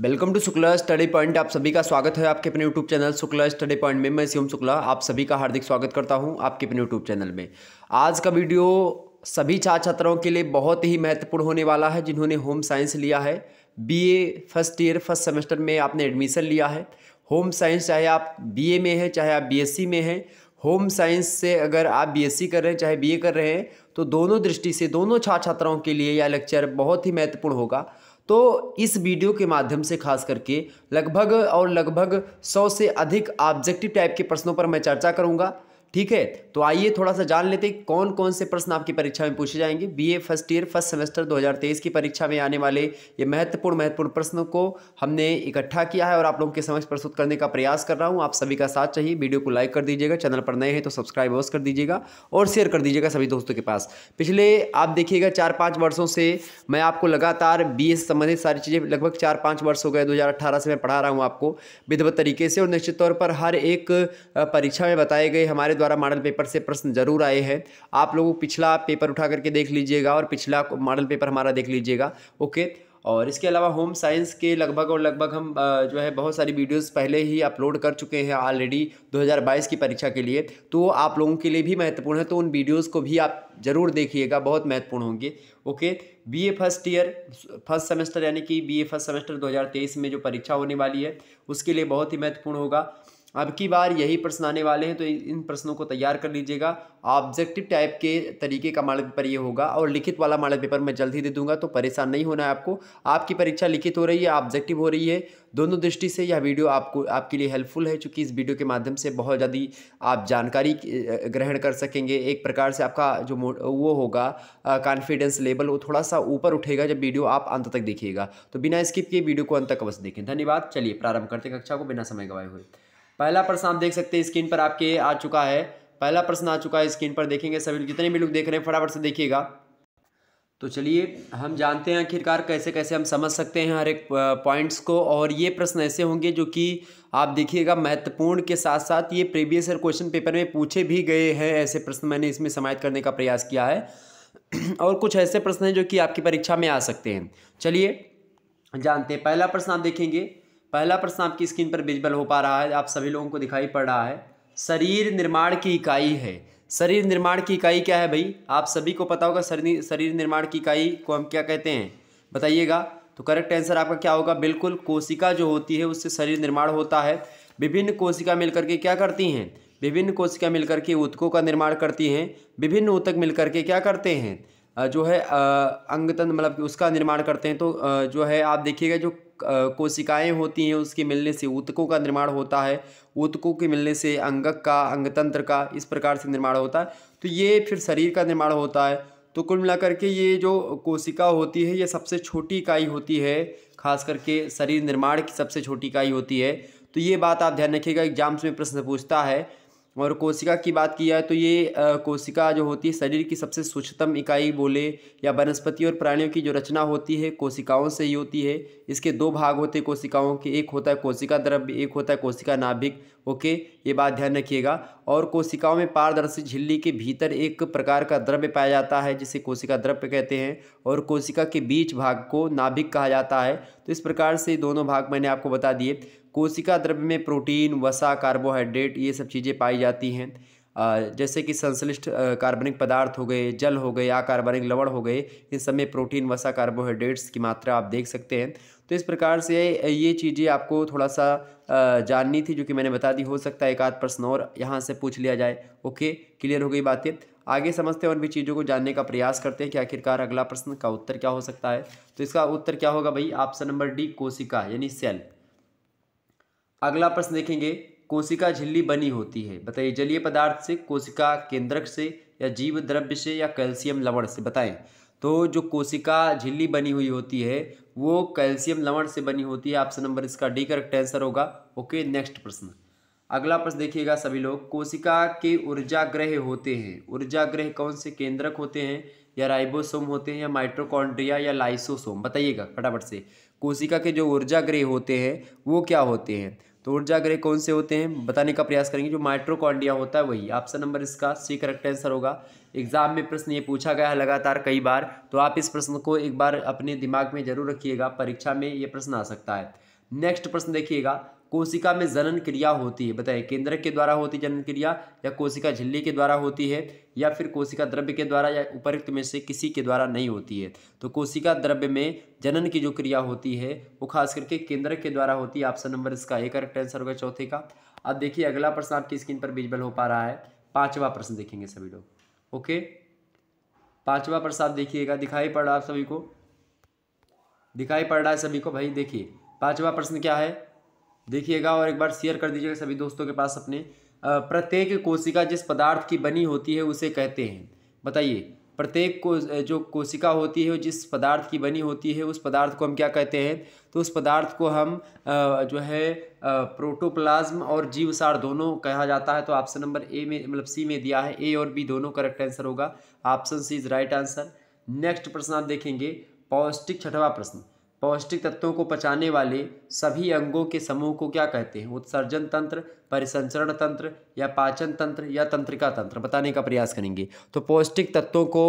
welcome to Shukla Study Point आप सभी का स्वागत है आपके अपने YouTube channel Shukla Study Point में मैं शिवम शुक्ला आप सभी का हार्दिक स्वागत करता हूं आपके अपने यूट्यूब चैनल में आज का वीडियो सभी छात्र छात्राओं के लिए बहुत ही महत्वपूर्ण होने वाला है जिन्होंने होम साइंस लिया है B first year first semester में आपने एडमिशन लिया है होम साइंस चाहे आप बी में हैं चाहे आप बी में हैं होम साइंस से अगर आप बी कर रहे हैं चाहे बी कर रहे हैं तो दोनों दृष्टि से दोनों छात्र छात्राओं के लिए यह लेक्चर बहुत ही महत्वपूर्ण होगा तो इस वीडियो के माध्यम से खास करके लगभग और लगभग सौ से अधिक ऑब्जेक्टिव टाइप के प्रश्नों पर मैं चर्चा करूँगा ठीक है तो आइए थोड़ा सा जान लेते हैं कौन कौन से प्रश्न आपकी परीक्षा में पूछे जाएंगे BA first year first semester 2023 की परीक्षा में आने वाले ये महत्वपूर्ण महत्वपूर्ण प्रश्नों को हमने इकट्ठा किया है और आप लोगों के समक्ष प्रस्तुत करने का प्रयास कर रहा हूँ आप सभी का साथ चाहिए वीडियो को लाइक कर दीजिएगा चैनल पर नए हैं तो सब्सक्राइब अवश्य कर दीजिएगा और शेयर कर दीजिएगा सभी दोस्तों के पास पिछले आप देखिएगा चार पाँच वर्षों से मैं आपको लगातार बी से संबंधित सारी चीज़ें लगभग चार पाँच वर्ष हो गए दो से मैं पढ़ा रहा हूँ आपको विधिवत तरीके से और निश्चित तौर पर हर एक परीक्षा में बताए गए हमारे द्वारा मॉडल पेपर से प्रश्न जरूर आए हैं आप लोग पिछला पेपर उठा करके देख लीजिएगा और पिछला मॉडल पेपर हमारा देख लीजिएगा ओके और इसके अलावा होम साइंस के लगभग और लगभग हम जो है बहुत सारी वीडियोस पहले ही अपलोड कर चुके हैं ऑलरेडी 2022 की परीक्षा के लिए तो आप लोगों के लिए भी महत्वपूर्ण है तो उन वीडियोस को भी आप ज़रूर देखिएगा बहुत महत्वपूर्ण होंगे okay BA first year first semester यानी कि बीए फर्स्ट सेमेस्टर दो में जो परीक्षा होने वाली है उसके लिए बहुत ही महत्वपूर्ण होगा अब की बार यही प्रश्न आने वाले हैं तो इन प्रश्नों को तैयार कर लीजिएगा ऑब्जेक्टिव टाइप के तरीके का मॉडल पेपर ये होगा और लिखित वाला मॉडल पेपर मैं जल्द ही दे दूंगा तो परेशान नहीं होना है आपको आपकी परीक्षा लिखित हो रही है ऑब्जेक्टिव हो रही है दोनों दृष्टि से यह वीडियो आपको आपके लिए हेल्पफुल है चूँकि इस वीडियो के माध्यम से बहुत ज़्यादा आप जानकारी ग्रहण कर सकेंगे एक प्रकार से आपका जो वो होगा कॉन्फिडेंस लेवल वो थोड़ा सा ऊपर उठेगा जब वीडियो आप अंत तक देखिएगा तो बिना स्किप किए वीडियो को अंत तक अवश्य देखें धन्यवाद चलिए प्रारंभ करते कक्षा को बिना समय गवाए हुए पहला प्रश्न आप देख सकते हैं स्क्रीन पर आपके आ चुका है पहला प्रश्न आ चुका है स्क्रीन पर देखेंगे सभी जितने भी लोग देख रहे हैं फटाफट से देखिएगा तो चलिए हम जानते हैं आखिरकार कैसे कैसे हम समझ सकते हैं हर एक पॉइंट्स को और ये प्रश्न ऐसे होंगे जो कि आप देखिएगा महत्वपूर्ण के साथ साथ ये प्रीवियस ईयर क्वेश्चन पेपर में पूछे भी गए हैं ऐसे प्रश्न मैंने इसमें समाहित करने का प्रयास किया है और कुछ ऐसे प्रश्न हैं जो कि आपकी परीक्षा में आ सकते हैं चलिए जानते हैं पहला प्रश्न आप देखेंगे पहला प्रश्न आपकी स्क्रीन पर विजिबल हो पा रहा है आप सभी लोगों को दिखाई पड़ रहा है शरीर निर्माण की इकाई है शरीर निर्माण की इकाई क्या है भाई आप सभी को पता होगा शरीर निर्माण की इकाई को हम क्या कहते हैं बताइएगा तो करेक्ट आंसर आपका क्या होगा बिल्कुल कोशिका जो होती है उससे शरीर निर्माण होता है विभिन्न कोशिका मिलकर के क्या करती हैं विभिन्न कोशिका मिलकर के ऊतकों का निर्माण करती हैं विभिन्न ऊतक मिलकर के क्या करते हैं जो है अंगतन मतलब उसका निर्माण करते हैं तो जो है आप देखिएगा जो कोशिकाएं होती हैं उसके मिलने से ऊतकों का निर्माण होता है ऊतकों के मिलने से अंगक का अंगतंत्र का इस प्रकार से निर्माण होता है तो ये फिर शरीर का निर्माण होता है तो कुल मिलाकर के ये जो कोशिका होती है ये सबसे छोटी इकाई होती है खास करके शरीर निर्माण की सबसे छोटी इकाई होती है तो ये बात आप ध्यान रखिएगा एग्जाम्स में प्रश्न पूछता है और कोशिका की बात की जाए तो ये कोशिका जो होती है शरीर की सबसे स्वच्छतम इकाई बोले या वनस्पति और प्राणियों की जो रचना होती है कोशिकाओं से ही होती है इसके दो भाग होते हैं कोशिकाओं के एक होता है कोशिका द्रव्य एक होता है कोशिका नाभिक ओके ये बात ध्यान रखिएगा और कोशिकाओं में पारदर्शी झिल्ली के भीतर एक प्रकार का द्रव्य पाया जाता है जिसे कोशिका द्रव्य कहते हैं और कोशिका के बीच भाग को नाभिक कहा जाता है तो इस प्रकार से दोनों भाग मैंने आपको बता दिए कोशिका द्रव्य में प्रोटीन वसा कार्बोहाइड्रेट ये सब चीज़ें पाई जाती हैं जैसे कि संश्लिष्ट कार्बनिक पदार्थ हो गए जल हो गए अकार्बनिक लवण हो गए इन सब में प्रोटीन वसा कार्बोहाइड्रेट्स की मात्रा आप देख सकते हैं तो इस प्रकार से ये चीज़ें आपको थोड़ा सा जाननी थी जो कि मैंने बता दी हो सकता है एक आध प्रश्न और यहाँ से पूछ लिया जाए ओके क्लियर हो गई बातें आगे समझते हैं और भी चीज़ों को जानने का प्रयास करते हैं कि आखिरकार अगला प्रश्न का उत्तर क्या हो सकता है तो इसका उत्तर क्या होगा भाई ऑप्शन नंबर डी कोशिका यानी सेल अगला प्रश्न देखेंगे कोशिका झिल्ली बनी होती है बताइए जलीय पदार्थ से कोशिका केंद्रक से या जीव द्रव्य से या कैल्शियम लवण से बताएं तो जो कोशिका झिल्ली बनी हुई होती है वो कैल्शियम लवण से बनी होती है ऑप्शन नंबर इसका डी करेक्ट आंसर होगा ओके नेक्स्ट प्रश्न अगला प्रश्न देखिएगा सभी लोग कोशिका के ऊर्जा ग्रह होते हैं ऊर्जा ग्रह कौन से केंद्रक होते हैं या राइबोसोम होते हैं या माइट्रोकॉन्ड्रिया या लाइसोसोम बताइएगा फटाफट से कोशिका के जो ऊर्जा ग्रह होते हैं वो क्या होते हैं तो ऊर्जा ग्रह कौन से होते हैं बताने का प्रयास करेंगे जो माइट्रोकॉन्डिया होता है वही ऑप्शन नंबर इसका सी करेक्ट आंसर होगा एग्जाम में प्रश्न ये पूछा गया है लगातार कई बार तो आप इस प्रश्न को एक बार अपने दिमाग में जरूर रखिएगा परीक्षा में ये प्रश्न आ सकता है नेक्स्ट प्रश्न देखिएगा कोशिका में जनन क्रिया होती है बताइए केंद्रक के द्वारा होती जनन क्रिया या कोशिका झिल्ली के द्वारा होती है या फिर कोशिका द्रव्य के द्वारा या उपयुक्त में से किसी के द्वारा नहीं होती है तो कोशिका द्रव्य में जनन की जो क्रिया होती है वो खास करके केंद्रक के द्वारा होती है ऑप्शन नंबर इसका एक करेक्ट आंसर होगा चौथे का अब देखिए अगला प्रश्न आपकी स्क्रीन पर बीजबल हो पा रहा है पाँचवा प्रश्न देखेंगे सभी लोग ओके पाँचवा प्रश्न आप देखिएगा दिखाई पड़ रहा है आप सभी को दिखाई पड़ रहा है सभी को भाई देखिए पाँचवा प्रश्न क्या है देखिएगा और एक बार शेयर कर दीजिएगा सभी दोस्तों के पास अपने प्रत्येक कोशिका जिस पदार्थ की बनी होती है उसे कहते हैं बताइए प्रत्येक को जो कोशिका होती है जिस पदार्थ की बनी होती है उस पदार्थ को हम क्या कहते हैं तो उस पदार्थ को हम जो है प्रोटोप्लाज्म और जीवसार दोनों कहा जाता है तो ऑप्शन नंबर ए में मतलब सी में दिया है ए और बी दोनों करेक्ट आंसर होगा option C is right answer next प्रश्न आप देखेंगे पौष्टिक छठवा प्रश्न पौष्टिक तत्वों को पचाने वाले सभी अंगों के समूह को क्या कहते हैं उत्सर्जन तंत्र परिसंचरण तंत्र या पाचन तंत्र या तंत्रिका तंत्र बताने का प्रयास करेंगे तो पौष्टिक तत्वों को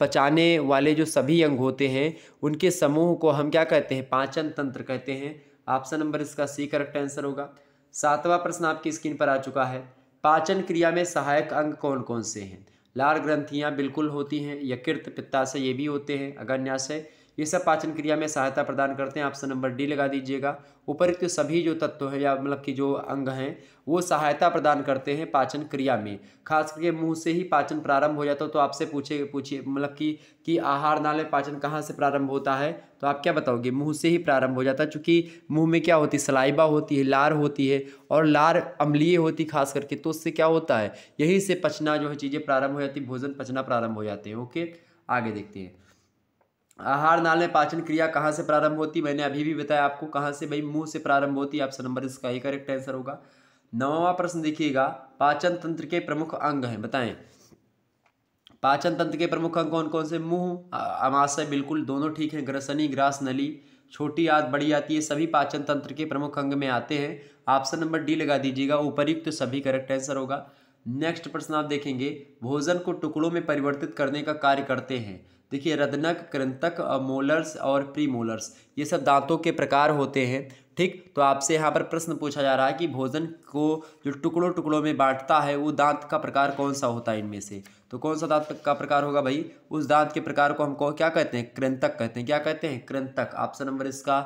पचाने वाले जो सभी अंग होते हैं उनके समूह को हम क्या कहते हैं पाचन तंत्र कहते हैं ऑप्शन नंबर इसका सी करेक्ट आंसर होगा सातवां प्रश्न आपकी स्क्रीन पर आ चुका है पाचन क्रिया में सहायक अंग कौन कौन से हैं लाल ग्रंथियाँ बिल्कुल होती हैं यकृत पित्ताशय ये भी होते हैं अगन्याशय ये सब पाचन क्रिया में सहायता प्रदान करते हैं ऑप्शन नंबर डी लगा दीजिएगा उपरोक्त सभी जो तत्व है या मतलब कि जो अंग हैं वो सहायता प्रदान करते हैं पाचन क्रिया में खास करके मुंह से ही पाचन प्रारंभ हो जाता हो तो आपसे पूछे पूछिए मतलब कि कि आहार नाले पाचन कहाँ से प्रारंभ होता है तो आप क्या बताओगे मुंह से ही प्रारंभ हो जाता है चूँकि मुँह में क्या होती है सलाइबा होती है लार होती है और लार अम्लीय होती खास करके तो उससे क्या होता है यही से पचना जो है चीज़ें प्रारंभ हो जाती भोजन पचना प्रारंभ हो जाते हैं ओके आगे देखते हैं आहार नाल में पाचन क्रिया कहाँ से प्रारंभ होती मैंने अभी भी बताया आपको कहाँ से भाई मुंह से प्रारंभ होती है ऑप्शन नंबर इसका ही करेक्ट आंसर होगा नवा प्रश्न देखिएगा पाचन तंत्र के प्रमुख अंग हैं बताएं पाचन तंत्र के प्रमुख अंग कौन कौन से मुंह अमाशय बिल्कुल दोनों ठीक हैं ग्रसनी ग्रास नली छोटी आत बड़ी आती है सभी पाचन तंत्र के प्रमुख अंग में आते हैं ऑप्शन नंबर डी लगा दीजिएगा उपयुक्त सभी करेक्ट आंसर होगा नेक्स्ट प्रश्न आप देखेंगे भोजन को टुकड़ों में परिवर्तित करने का कार्य करते हैं देखिए रदनक कृंतक मोलर्स और प्रीमोलर्स ये सब दांतों के प्रकार होते हैं ठीक तो आपसे यहाँ पर प्रश्न पूछा जा रहा है कि भोजन को जो टुकड़ों टुकड़ों में बांटता है वो दांत का प्रकार कौन सा होता है इनमें से तो कौन सा दांत का प्रकार होगा भाई उस दांत के प्रकार को हमको क्या कहते हैं कृंतक कहते हैं क्या कहते हैं कृंतक ऑप्शन नंबर इसका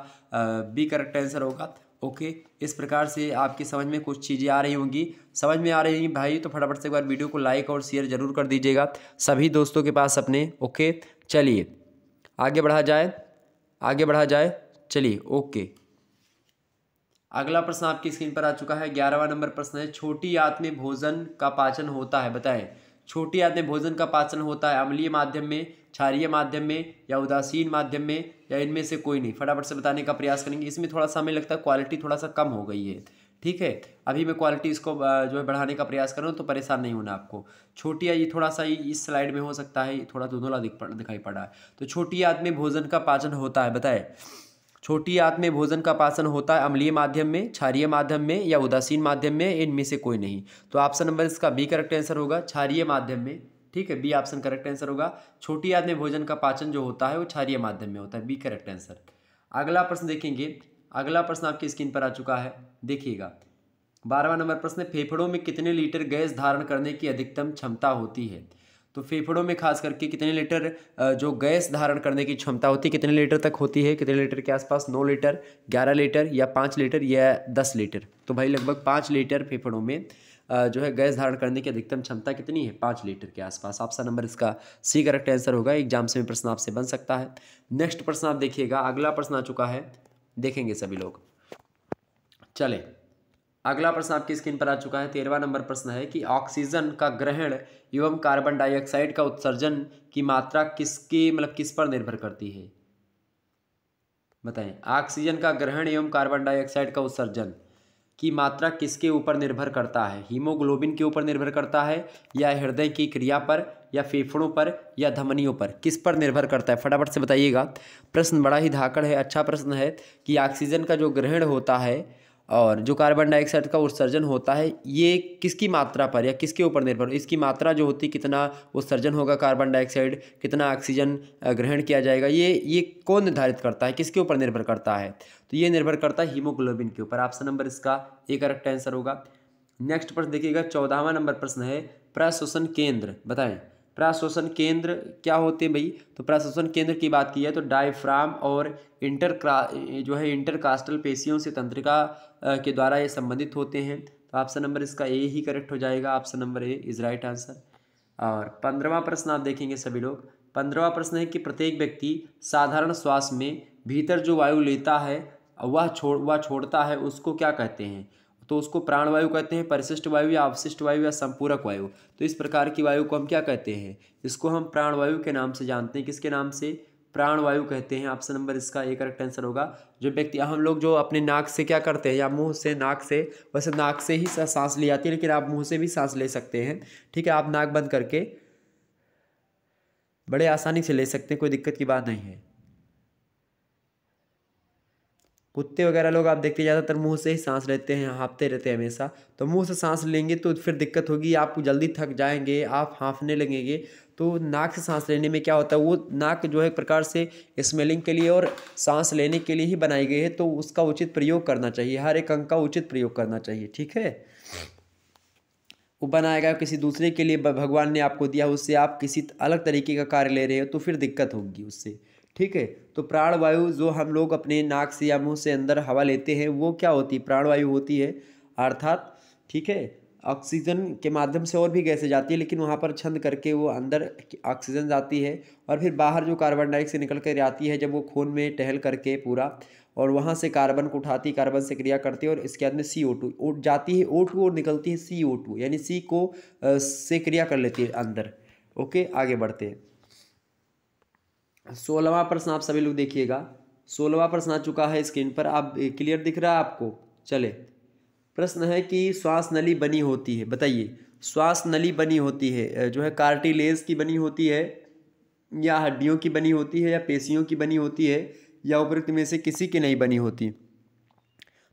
बी करेक्ट आंसर होगा ओके इस प्रकार से आपकी समझ में कुछ चीज़ें आ रही होंगी समझ में आ रही होंगी भाई तो फटाफट से एक बार वीडियो को लाइक और शेयर जरूर कर दीजिएगा सभी दोस्तों के पास अपने ओके चलिए आगे बढ़ा जाए आगे बढ़ा जाए चलिए ओके अगला प्रश्न आपकी स्क्रीन पर आ चुका है ग्यारहवा नंबर प्रश्न है छोटी याद में भोजन का पाचन होता है बताएं छोटी याद में भोजन का पाचन होता है अम्लीय माध्यम में क्षारीय माध्यम में या उदासीन माध्यम में या इनमें से कोई नहीं फटाफट से बताने का प्रयास करेंगे इसमें थोड़ा सा लगता है क्वालिटी थोड़ा सा कम हो गई है ठीक है अभी मैं क्वालिटी इसको जो है बढ़ाने का प्रयास कर रहा हूँ तो परेशान नहीं होना आपको छोटी ये थोड़ा सा इस स्लाइड में हो सकता है थोड़ा धुंधला दिखाई पड़ा है तो छोटी याद में भोजन का पाचन होता है बताए छोटी याद में भोजन का पाचन होता है अम्लीय माध्यम में क्षारीय माध्यम में या उदासीन माध्यम में इनमें से कोई नहीं तो ऑप्शन नंबर इसका बी करेक्ट आंसर होगा क्षारीय माध्यम में ठीक है बी ऑप्शन करेक्ट आंसर होगा छोटी याद में भोजन का पाचन जो होता है वो क्षारीय माध्यम में होता है बी करेक्ट आंसर अगला प्रश्न देखेंगे अगला प्रश्न आपकी स्क्रीन पर आ चुका है देखिएगा बारहवा नंबर प्रश्न फेफड़ों में कितने लीटर गैस धारण करने की अधिकतम क्षमता होती है तो फेफड़ों में खास करके कितने लीटर जो गैस धारण करने की क्षमता होती है कितने लीटर तक होती है कितने लीटर के आसपास नौ लीटर ग्यारह लीटर या पाँच लीटर या दस लीटर तो भाई लगभग पाँच लीटर फेफड़ों में जो है गैस धारण करने की अधिकतम क्षमता कितनी है पाँच लीटर के आसपास आपसा नंबर इसका सी करेक्ट आंसर होगा एग्जाम से प्रश्न आपसे बन सकता है नेक्स्ट प्रश्न आप देखिएगा अगला प्रश्न आ चुका है देखेंगे सभी लोग चलें अगला प्रश्न आपकी स्क्रीन पर आ चुका है तेरहवा नंबर प्रश्न है कि ऑक्सीजन का ग्रहण एवं कार्बन डाइऑक्साइड का उत्सर्जन की मात्रा किसकी मतलब किस पर निर्भर करती है बताएं ऑक्सीजन का ग्रहण एवं कार्बन डाइऑक्साइड का उत्सर्जन की मात्रा किसके ऊपर निर्भर करता है हीमोग्लोबिन के ऊपर निर्भर करता है या हृदय की क्रिया पर या फेफड़ों पर या धमनियों पर किस पर निर्भर करता है फटाफट से बताइएगा प्रश्न बड़ा ही धाकड़ है अच्छा प्रश्न है कि ऑक्सीजन का जो ग्रहण होता है और जो कार्बन डाइऑक्साइड का उत्सर्जन होता है ये किसकी मात्रा पर या किसके ऊपर निर्भर इसकी मात्रा जो होती है कितना उत्सर्जन होगा कार्बन डाइऑक्साइड कितना ऑक्सीजन ग्रहण किया जाएगा ये ये कौन निर्धारित करता है किसके ऊपर निर्भर करता है तो ये निर्भर करता है हीमोग्लोबिन के ऊपर ऑप्शन नंबर इसका एक करेक्ट आंसर होगा नेक्स्ट प्रश्न देखिएगा चौदहवा नंबर प्रश्न है प्रश्वसन केंद्र बताएं प्राश्वसन केंद्र क्या होते हैं भाई तो प्राश्वसन केंद्र की बात की है तो डायफ्राम और इंटर जो है इंटरकास्टल पेशियों से तंत्रिका के द्वारा ये संबंधित होते हैं तो ऑप्शन नंबर इसका ए ही करेक्ट हो जाएगा option number A is right answer और पंद्रवा प्रश्न आप देखेंगे सभी लोग पंद्रवा प्रश्न है कि प्रत्येक व्यक्ति साधारण श्वास में भीतर जो वायु लेता है वह छोड़ वह छोड़ता है उसको क्या कहते हैं तो उसको प्राणवायु कहते हैं परिशिष्ट वायु या अवशिष्ट वायु या संपूरक वायु तो इस प्रकार की वायु को हम क्या कहते हैं इसको हम प्राणवायु के नाम से जानते हैं किसके नाम से प्राणवायु कहते हैं ऑप्शन नंबर इसका एक करेक्ट आंसर होगा जो व्यक्ति हम लोग जो अपने नाक से क्या करते हैं या मुंह से नाक से वैसे नाक से ही सांस ली जाती है लेकिन आप मुंह से भी सांस ले सकते हैं ठीक है आप नाक बंद करके बड़े आसानी से ले सकते हैं कोई दिक्कत की बात नहीं है कुत्ते वगैरह लोग आप देखते ज़्यादातर मुंह से ही सांस लेते हैं हाँफते रहते हैं हमेशा तो मुंह से सांस लेंगे तो फिर दिक्कत होगी आप जल्दी थक जाएंगे आप हाँफने लगेंगे तो नाक से सांस लेने में क्या होता है वो नाक जो है एक प्रकार से स्मेलिंग के लिए और सांस लेने के लिए ही बनाई गई है तो उसका उचित प्रयोग करना चाहिए हर एक अंग का उचित प्रयोग करना चाहिए ठीक है वो बनाएगा किसी दूसरे के लिए भगवान ने आपको दिया उससे आप किसी अलग तरीके का कार्य ले रहे हो तो फिर दिक्कत होगी उससे ठीक है तो प्राणवायु जो हम लोग अपने नाक से या मुंह से अंदर हवा लेते हैं वो क्या होती है प्राणवायु होती है अर्थात ठीक है ऑक्सीजन के माध्यम से और भी गैसें जाती है लेकिन वहाँ पर छंद करके वो अंदर ऑक्सीजन जाती है और फिर बाहर जो कार्बन डाइऑक्साइड निकल कर आती है जब वो खून में टहल करके पूरा और वहाँ से कार्बन को उठाती कार्बन से क्रिया करती है और इसके बाद में सी ओ टू जाती है ओ टू और निकलती है सी ओ टू यानी सी को आ, से क्रिया कर लेती है अंदर ओके आगे बढ़ते हैं सोलहवा प्रश्न आप सभी लोग देखिएगा सोलहवा प्रश्न आ चुका है स्क्रीन पर आप क्लियर दिख रहा है आपको चले प्रश्न है कि श्वास नली बनी होती है बताइए श्वास नली बनी होती है जो है कार्टिलेज की बनी होती है या हड्डियों की बनी होती है या पेशियों की बनी होती है या उपरुक्त में से किसी की नहीं बनी होती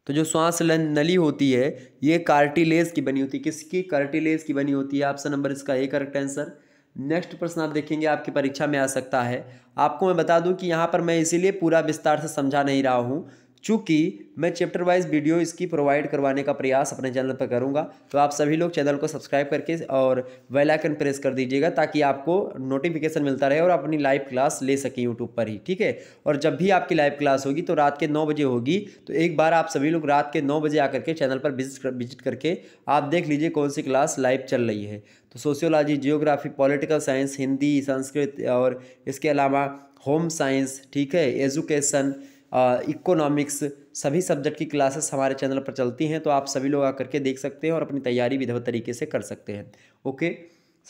तो जो श्वास नली होती है ये कार्टिलेज की बनी होती है किसकी कार्टिलेज की बनी होती है ऑप्शन नंबर इसका ए करेक्ट आंसर नेक्स्ट प्रश्न आप देखेंगे आपकी परीक्षा में आ सकता है आपको मैं बता दूं कि यहाँ पर मैं इसीलिए पूरा विस्तार से समझा नहीं रहा हूँ चूँकि मैं चैप्टर वाइज वीडियो इसकी प्रोवाइड करवाने का प्रयास अपने चैनल पर करूँगा तो आप सभी लोग चैनल को सब्सक्राइब करके और वेल आइकन प्रेस कर दीजिएगा ताकि आपको नोटिफिकेशन मिलता रहे और अपनी लाइव क्लास ले सकें यूट्यूब पर ही ठीक है और जब भी आपकी लाइव क्लास होगी तो रात के नौ बजे होगी तो एक बार आप सभी लोग रात के नौ बजे आकर के चैनल पर विजिट कर, विजिट करके आप देख लीजिए कौन सी क्लास लाइव चल रही है तो sociology geography political science Hindi Sanskrit और इसके अलावा होम साइंस ठीक है एजुकेशन इकोनॉमिक्स सभी सब्जेक्ट की क्लासेस हमारे चैनल पर चलती हैं तो आप सभी लोग आकर के देख सकते हैं और अपनी तैयारी विधवत तरीके से कर सकते हैं ओके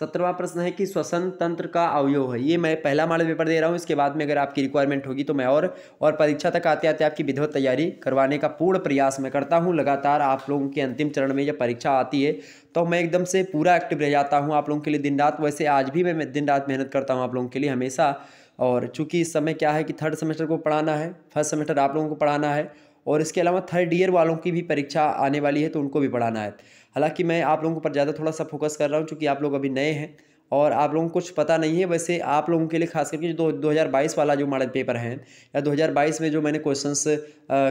सत्रहवा प्रश्न है कि श्वसन तंत्र का अवयव है ये मैं पहला मॉडल पेपर दे रहा हूँ इसके बाद में अगर आपकी रिक्वायरमेंट होगी तो मैं और और परीक्षा तक आते आते आपकी विधवत तैयारी करवाने का पूर्ण प्रयास मैं करता हूँ लगातार आप लोगों के अंतिम चरण में जब परीक्षा आती है तो मैं एकदम से पूरा एक्टिव रह जाता हूँ आप लोगों के लिए दिन रात वैसे आज भी मैं दिन रात मेहनत करता हूँ आप लोगों के लिए हमेशा और चूँकि इस समय क्या है कि थर्ड सेमेस्टर को पढ़ाना है फर्स्ट सेमेस्टर आप लोगों को पढ़ाना है और इसके अलावा थर्ड ईयर वालों की भी परीक्षा आने वाली है तो उनको भी पढ़ाना है हालांकि मैं आप लोगों पर ज़्यादा थोड़ा सा फोकस कर रहा हूँ चूँकि आप लोग अभी नए हैं और आप लोगों को कुछ पता नहीं है वैसे आप लोगों के लिए खास करके जो दो हज़ार बाईस वाला जो मॉडल पेपर है या 2022 में जो मैंने क्वेश्चंस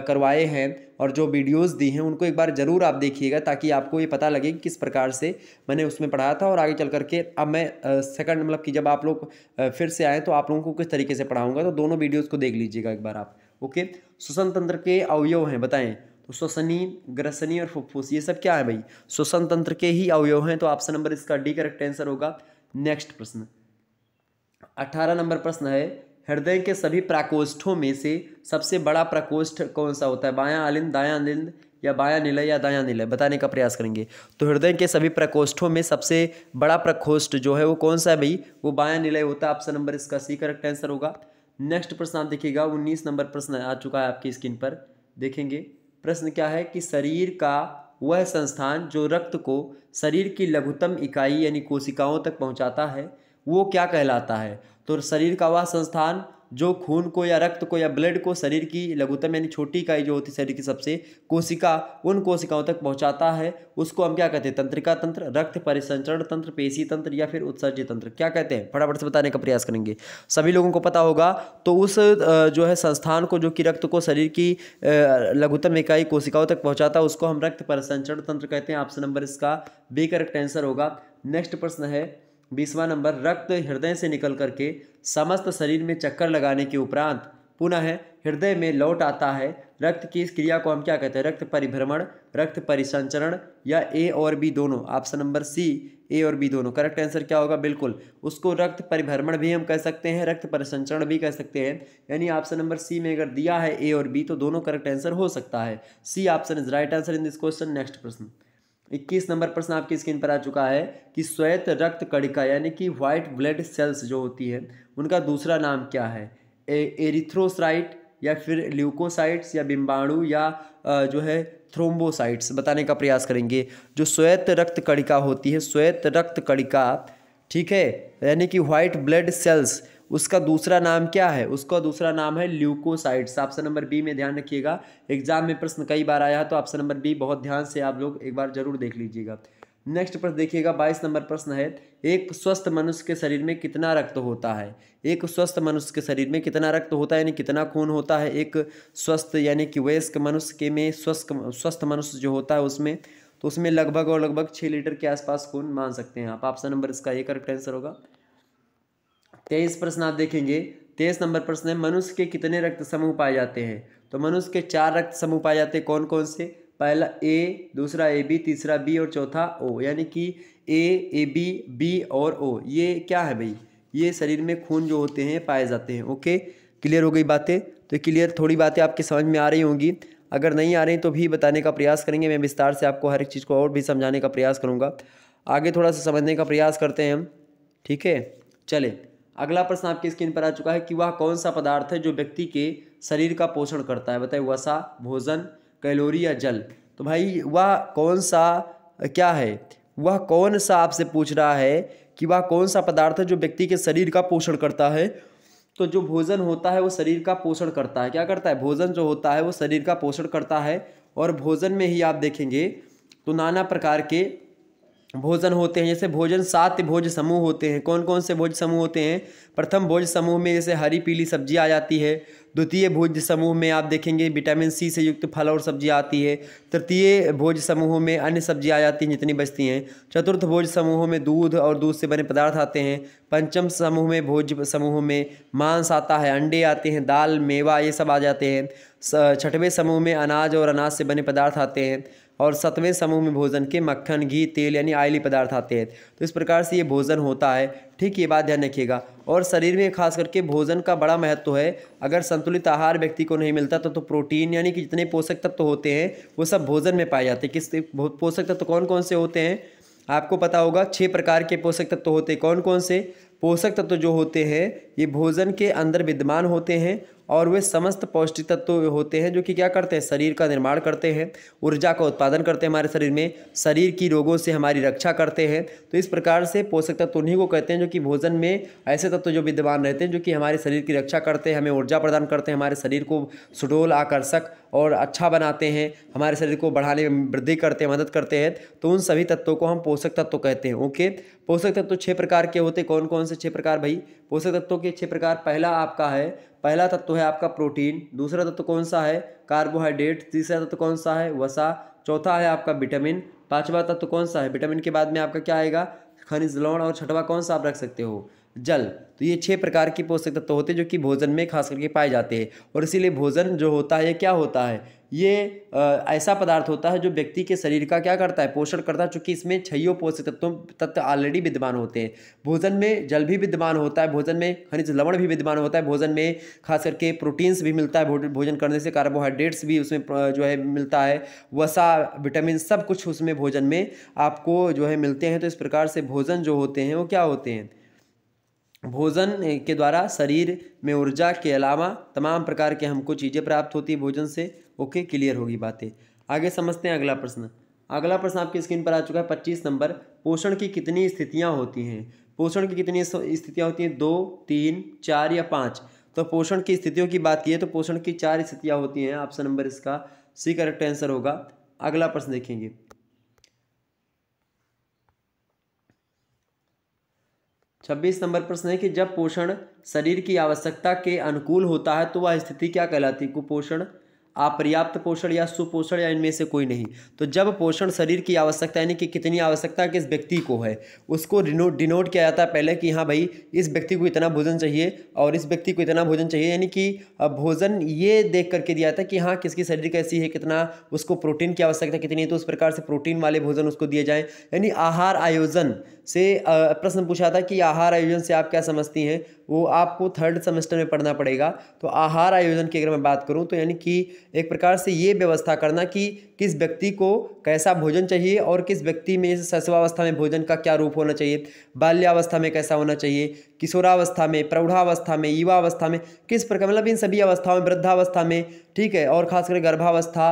करवाए हैं और जो वीडियोस दी हैं उनको एक बार ज़रूर आप देखिएगा ताकि आपको ये पता लगे कि किस प्रकार से मैंने उसमें पढ़ाया था और आगे चल करके अब मैं सेकंड मतलब कि जब आप लोग फिर से आएँ तो आप लोगों को किस तरीके से पढ़ाऊँगा तो दोनों वीडियोज़ को देख लीजिएगा एक बार आप ओके श्वसन तंत्र के अवयव हैं बताएँ तो श्वसनी ग्रसनी और फुफ्फुस ये सब क्या है भाई श्वसन तंत्र के ही अवयव हैं तो ऑप्शन नंबर इसका डी करेक्ट आंसर होगा नेक्स्ट प्रश्न अठारह नंबर प्रश्न है हृदय के सभी प्राकोष्ठों में से सबसे बड़ा प्रकोष्ठ कौन सा होता है बायां आलिंद दायां आलिंद या बायां निलय या दायां निलय बताने का प्रयास करेंगे तो हृदय के सभी प्रकोष्ठों में सबसे बड़ा प्रकोष्ठ जो है वो कौन सा है भाई वो बायां निलय होता है ऑप्शन नंबर इसका सी करेक्ट आंसर होगा नेक्स्ट प्रश्न आप देखिएगा उन्नीस नंबर प्रश्न आ चुका है आपकी स्क्रीन पर देखेंगे प्रश्न क्या है कि शरीर का वह संस्थान जो रक्त को शरीर की लघुतम इकाई यानी कोशिकाओं तक पहुंचाता है वो क्या कहलाता है तो शरीर का वह संस्थान जो खून को या रक्त को या ब्लड को शरीर की लघुतम यानी छोटी इकाई जो होती है शरीर की सबसे कोशिका उन कोशिकाओं तक पहुंचाता है उसको हम क्या कहते हैं तंत्रिका तंत्र रक्त परिसंचरण तंत्र पेशी तंत्र या फिर उत्सर्जित तंत्र क्या कहते हैं फटाफट से बताने का प्रयास करेंगे सभी लोगों को पता होगा तो उस जो है संस्थान को जो कि रक्त को शरीर की लघुतम इकाई कोशिकाओं तक पहुँचाता है उसको हम रक्त परिसंचरण तंत्र कहते हैं ऑप्शन नंबर इसका बी करेक्ट आंसर होगा नेक्स्ट प्रश्न है बीसवा नंबर रक्त हृदय से निकल करके समस्त शरीर में चक्कर लगाने के उपरांत पुनः हृदय में लौट आता है रक्त की इस क्रिया को हम क्या कहते हैं रक्त परिभ्रमण रक्त परिसंचरण या ए और बी दोनों ऑप्शन नंबर सी ए और बी दोनों करेक्ट आंसर क्या होगा बिल्कुल उसको रक्त परिभ्रमण भी हम कह सकते हैं रक्त परिसंचरण भी कह सकते हैं यानी ऑप्शन नंबर सी में अगर दिया है ए और बी तो दोनों करेक्ट आंसर हो सकता है C option is right answer in this question next प्रश्न इक्कीस नंबर प्रश्न आपकी स्क्रीन पर आ चुका है कि श्वेत रक्त कणिका यानी कि व्हाइट ब्लड सेल्स जो होती है उनका दूसरा नाम क्या है ए, एरिथ्रोसाइट या फिर ल्यूकोसाइट्स या बिम्बाणु या जो है थ्रोम्बोसाइट्स बताने का प्रयास करेंगे जो श्वेत रक्त कणिका होती है श्वेत रक्त कणिका ठीक है यानी कि व्हाइट ब्लड सेल्स उसका दूसरा नाम क्या है उसका दूसरा नाम है ल्यूकोसाइट्स ऑप्शन नंबर बी में ध्यान रखिएगा एग्जाम में प्रश्न कई बार आया है तो ऑप्शन नंबर बी बहुत ध्यान से आप लोग एक बार जरूर देख लीजिएगा नेक्स्ट प्रश्न देखिएगा बाईस नंबर प्रश्न है एक स्वस्थ मनुष्य के शरीर में कितना रक्त होता है एक स्वस्थ मनुष्य के शरीर में कितना रक्त होता है यानी कितना खून होता है एक स्वस्थ यानी कि वयस्क मनुष्य के में स्वस्थ स्वस्थ मनुष्य जो होता है उसमें तो उसमें लगभग और लगभग छः लीटर के आसपास खून मान सकते हैं आप ऑप्शन नंबर इसका एक करेक्ट आंसर होगा तेईस प्रश्न आप देखेंगे तेईस नंबर प्रश्न है मनुष्य के कितने रक्त समूह पाए जाते हैं तो मनुष्य के चार रक्त समूह पाए जाते हैं कौन कौन से पहला ए दूसरा ए बी तीसरा बी और चौथा ओ यानी कि ए ए बी बी और ओ ये क्या है भाई ये शरीर में खून जो होते हैं पाए जाते हैं ओके क्लियर हो गई बातें तो क्लियर थोड़ी बातें आपके समझ में आ रही होंगी अगर नहीं आ रही तो भी बताने का प्रयास करेंगे मैं विस्तार से आपको हर एक चीज़ को और भी समझाने का प्रयास करूँगा आगे थोड़ा सा समझने का प्रयास करते हैं हम ठीक है चले अगला प्रश्न आपकी स्क्रीन पर आ चुका है कि वह कौन सा पदार्थ है जो व्यक्ति के शरीर का पोषण करता है बताइए वसा भोजन कैलोरी या जल तो भाई वह कौन सा क्या है वह कौन सा आपसे पूछ रहा है कि वह कौन सा पदार्थ है जो व्यक्ति के शरीर का पोषण करता है तो जो भोजन होता है वो शरीर का पोषण करता है क्या करता है भोजन जो होता है वो शरीर का पोषण करता है और भोजन में ही आप देखेंगे तो नाना प्रकार के भोजन होते हैं जैसे भोजन सात भोज समूह होते हैं कौन कौन से भोज समूह होते हैं प्रथम भोज समूह में जैसे हरी पीली सब्जी आ जाती है द्वितीय भोज समूह में आप देखेंगे विटामिन सी से युक्त फल और सब्जी आती है तृतीय भोज समूह में अन्य सब्जी आ जाती हैं जितनी बचती हैं चतुर्थ भोज समूह में दूध और दूध से बने पदार्थ आते हैं पंचम समूह में भोज समूह में मांस आता है अंडे आते हैं दाल मेवा ये सब आ जाते हैं छठवें समूह में अनाज और अनाज से बने पदार्थ आते हैं और सतवें समूह में भोजन के मक्खन घी तेल यानी आयली पदार्थ आते हैं तो इस प्रकार से ये भोजन होता है ठीक ये बात ध्यान रखिएगा और शरीर में खास करके भोजन का बड़ा महत्व है अगर संतुलित आहार व्यक्ति को नहीं मिलता तो, तो प्रोटीन यानी कि जितने पोषक तत्व तो होते हैं वो सब भोजन में पाए जाते हैं किस पोषक तत्व कौन कौन से होते हैं आपको पता होगा छः प्रकार के पोषक तत्व होते हैं कौन कौन से पोषक तत्व जो होते हैं ये भोजन के अंदर विद्यमान होते हैं और वे समस्त पौष्टिक तत्व होते हैं जो कि क्या करते हैं शरीर का निर्माण करते हैं ऊर्जा का उत्पादन करते हैं हमारे शरीर में शरीर की रोगों से हमारी रक्षा करते हैं तो इस प्रकार से पोषक तत्व उन्हीं को कहते हैं जो कि भोजन में ऐसे तत्व जो विद्यमान रहते हैं जो कि हमारे शरीर की रक्षा करते हैं हमें ऊर्जा प्रदान करते हैं हमारे शरीर को सुडोल आकर्षक और अच्छा बनाते हैं हमारे शरीर को बढ़ाने में वृद्धि करते हैं मदद करते हैं तो उन सभी तत्वों को हम पोषक तत्व कहते हैं ओके पोषक तत्व छः प्रकार के होते कौन कौन से छः प्रकार भाई पोषक तत्वों के छः प्रकार पहला आपका है पहला तत्व है आपका प्रोटीन दूसरा तत्व कौन सा है कार्बोहाइड्रेट तीसरा तत्व कौन सा है वसा चौथा है आपका विटामिन पांचवा तत्व कौन सा है विटामिन के बाद में आपका क्या आएगा खनिज लवण और छठवा कौन सा आप रख सकते हो जल तो ये छह प्रकार के पोषक तत्व होते हैं जो कि भोजन में खास करके पाए जाते हैं और इसीलिए भोजन जो होता है क्या होता है ये ऐसा पदार्थ होता है जो व्यक्ति के शरीर का क्या करता है पोषण करता है चूँकि इसमें छयों पोषक तत्वों तत्व ऑलरेडी विद्यमान होते हैं भोजन में जल भी विद्यमान होता है भोजन में खनिज लवण भी विद्यमान होता है भोजन में खास करके प्रोटीन्स भी मिलता है भोजन करने से कार्बोहाइड्रेट्स भी उसमें जो है मिलता है वसा विटामिन सब कुछ उसमें भोजन में आपको जो है मिलते हैं तो इस प्रकार से भोजन जो होते हैं वो क्या होते हैं भोजन के द्वारा शरीर में ऊर्जा के अलावा तमाम प्रकार के हमको चीज़ें प्राप्त होती है भोजन से ओके क्लियर होगी बातें आगे समझते हैं अगला प्रश्न अगला प्रश्न आपकी स्क्रीन पर आ चुका है पच्चीस नंबर पोषण की कितनी स्थितियाँ होती हैं पोषण की कितनी स्थितियाँ होती हैं दो तीन चार या पाँच तो पोषण की स्थितियों की बात की है तो पोषण की चार स्थितियाँ होती हैं ऑप्शन नंबर इसका सी करेक्ट आंसर होगा अगला प्रश्न देखेंगे छब्बीस नंबर प्रश्न है कि जब पोषण शरीर की आवश्यकता के अनुकूल होता है तो वह स्थिति क्या कहलाती कुपोषण अपर्याप्त पोषण या सुपोषण या इनमें से कोई नहीं तो जब पोषण शरीर की आवश्यकता यानी कि कितनी आवश्यकता किस व्यक्ति को है उसको डिनोट किया जाता है पहले कि हाँ भाई इस व्यक्ति को इतना भोजन चाहिए और इस व्यक्ति को इतना भोजन चाहिए यानी कि भोजन ये देख करके दिया जाता है कि हाँ किसकी शरीर कैसी है कितना उसको प्रोटीन की आवश्यकता कितनी है तो उस प्रकार से प्रोटीन वाले भोजन उसको दिए जाएँ यानी आहार आयोजन से प्रश्न पूछा था कि आहार आयोजन से आप क्या समझती हैं वो आपको थर्ड सेमेस्टर में पढ़ना पड़ेगा तो आहार आयोजन की अगर मैं बात करूँ तो यानी कि एक प्रकार से ये व्यवस्था करना कि किस व्यक्ति को कैसा भोजन चाहिए और किस व्यक्ति में सस्वावस्था में भोजन का क्या रूप होना चाहिए बाल्यावस्था में कैसा होना चाहिए किशोरावस्था में प्रौढ़ावस्था में युवावस्था में किस प्रकार मतलब इन सभी अवस्थाओं में वृद्धावस्था में ठीक है और खासकर गर्भावस्था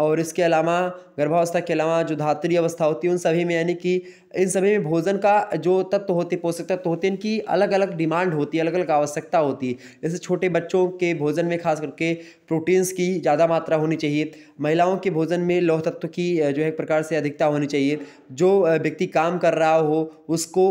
और इसके अलावा गर्भावस्था के अलावा जो धात्री अवस्था होती है उन सभी में यानी कि इन सभी में भोजन का जो तत्व होते पोषक तत्व होते हैं इनकी अलग अलग डिमांड होती है अलग अलग आवश्यकता होती है जैसे छोटे बच्चों के भोजन में खास करके प्रोटीन्स की ज़्यादा मात्रा होनी चाहिए महिलाओं के भोजन में लौह तत्व की जो है प्रकार से अधिकता होनी चाहिए जो व्यक्ति काम कर रहा हो उसको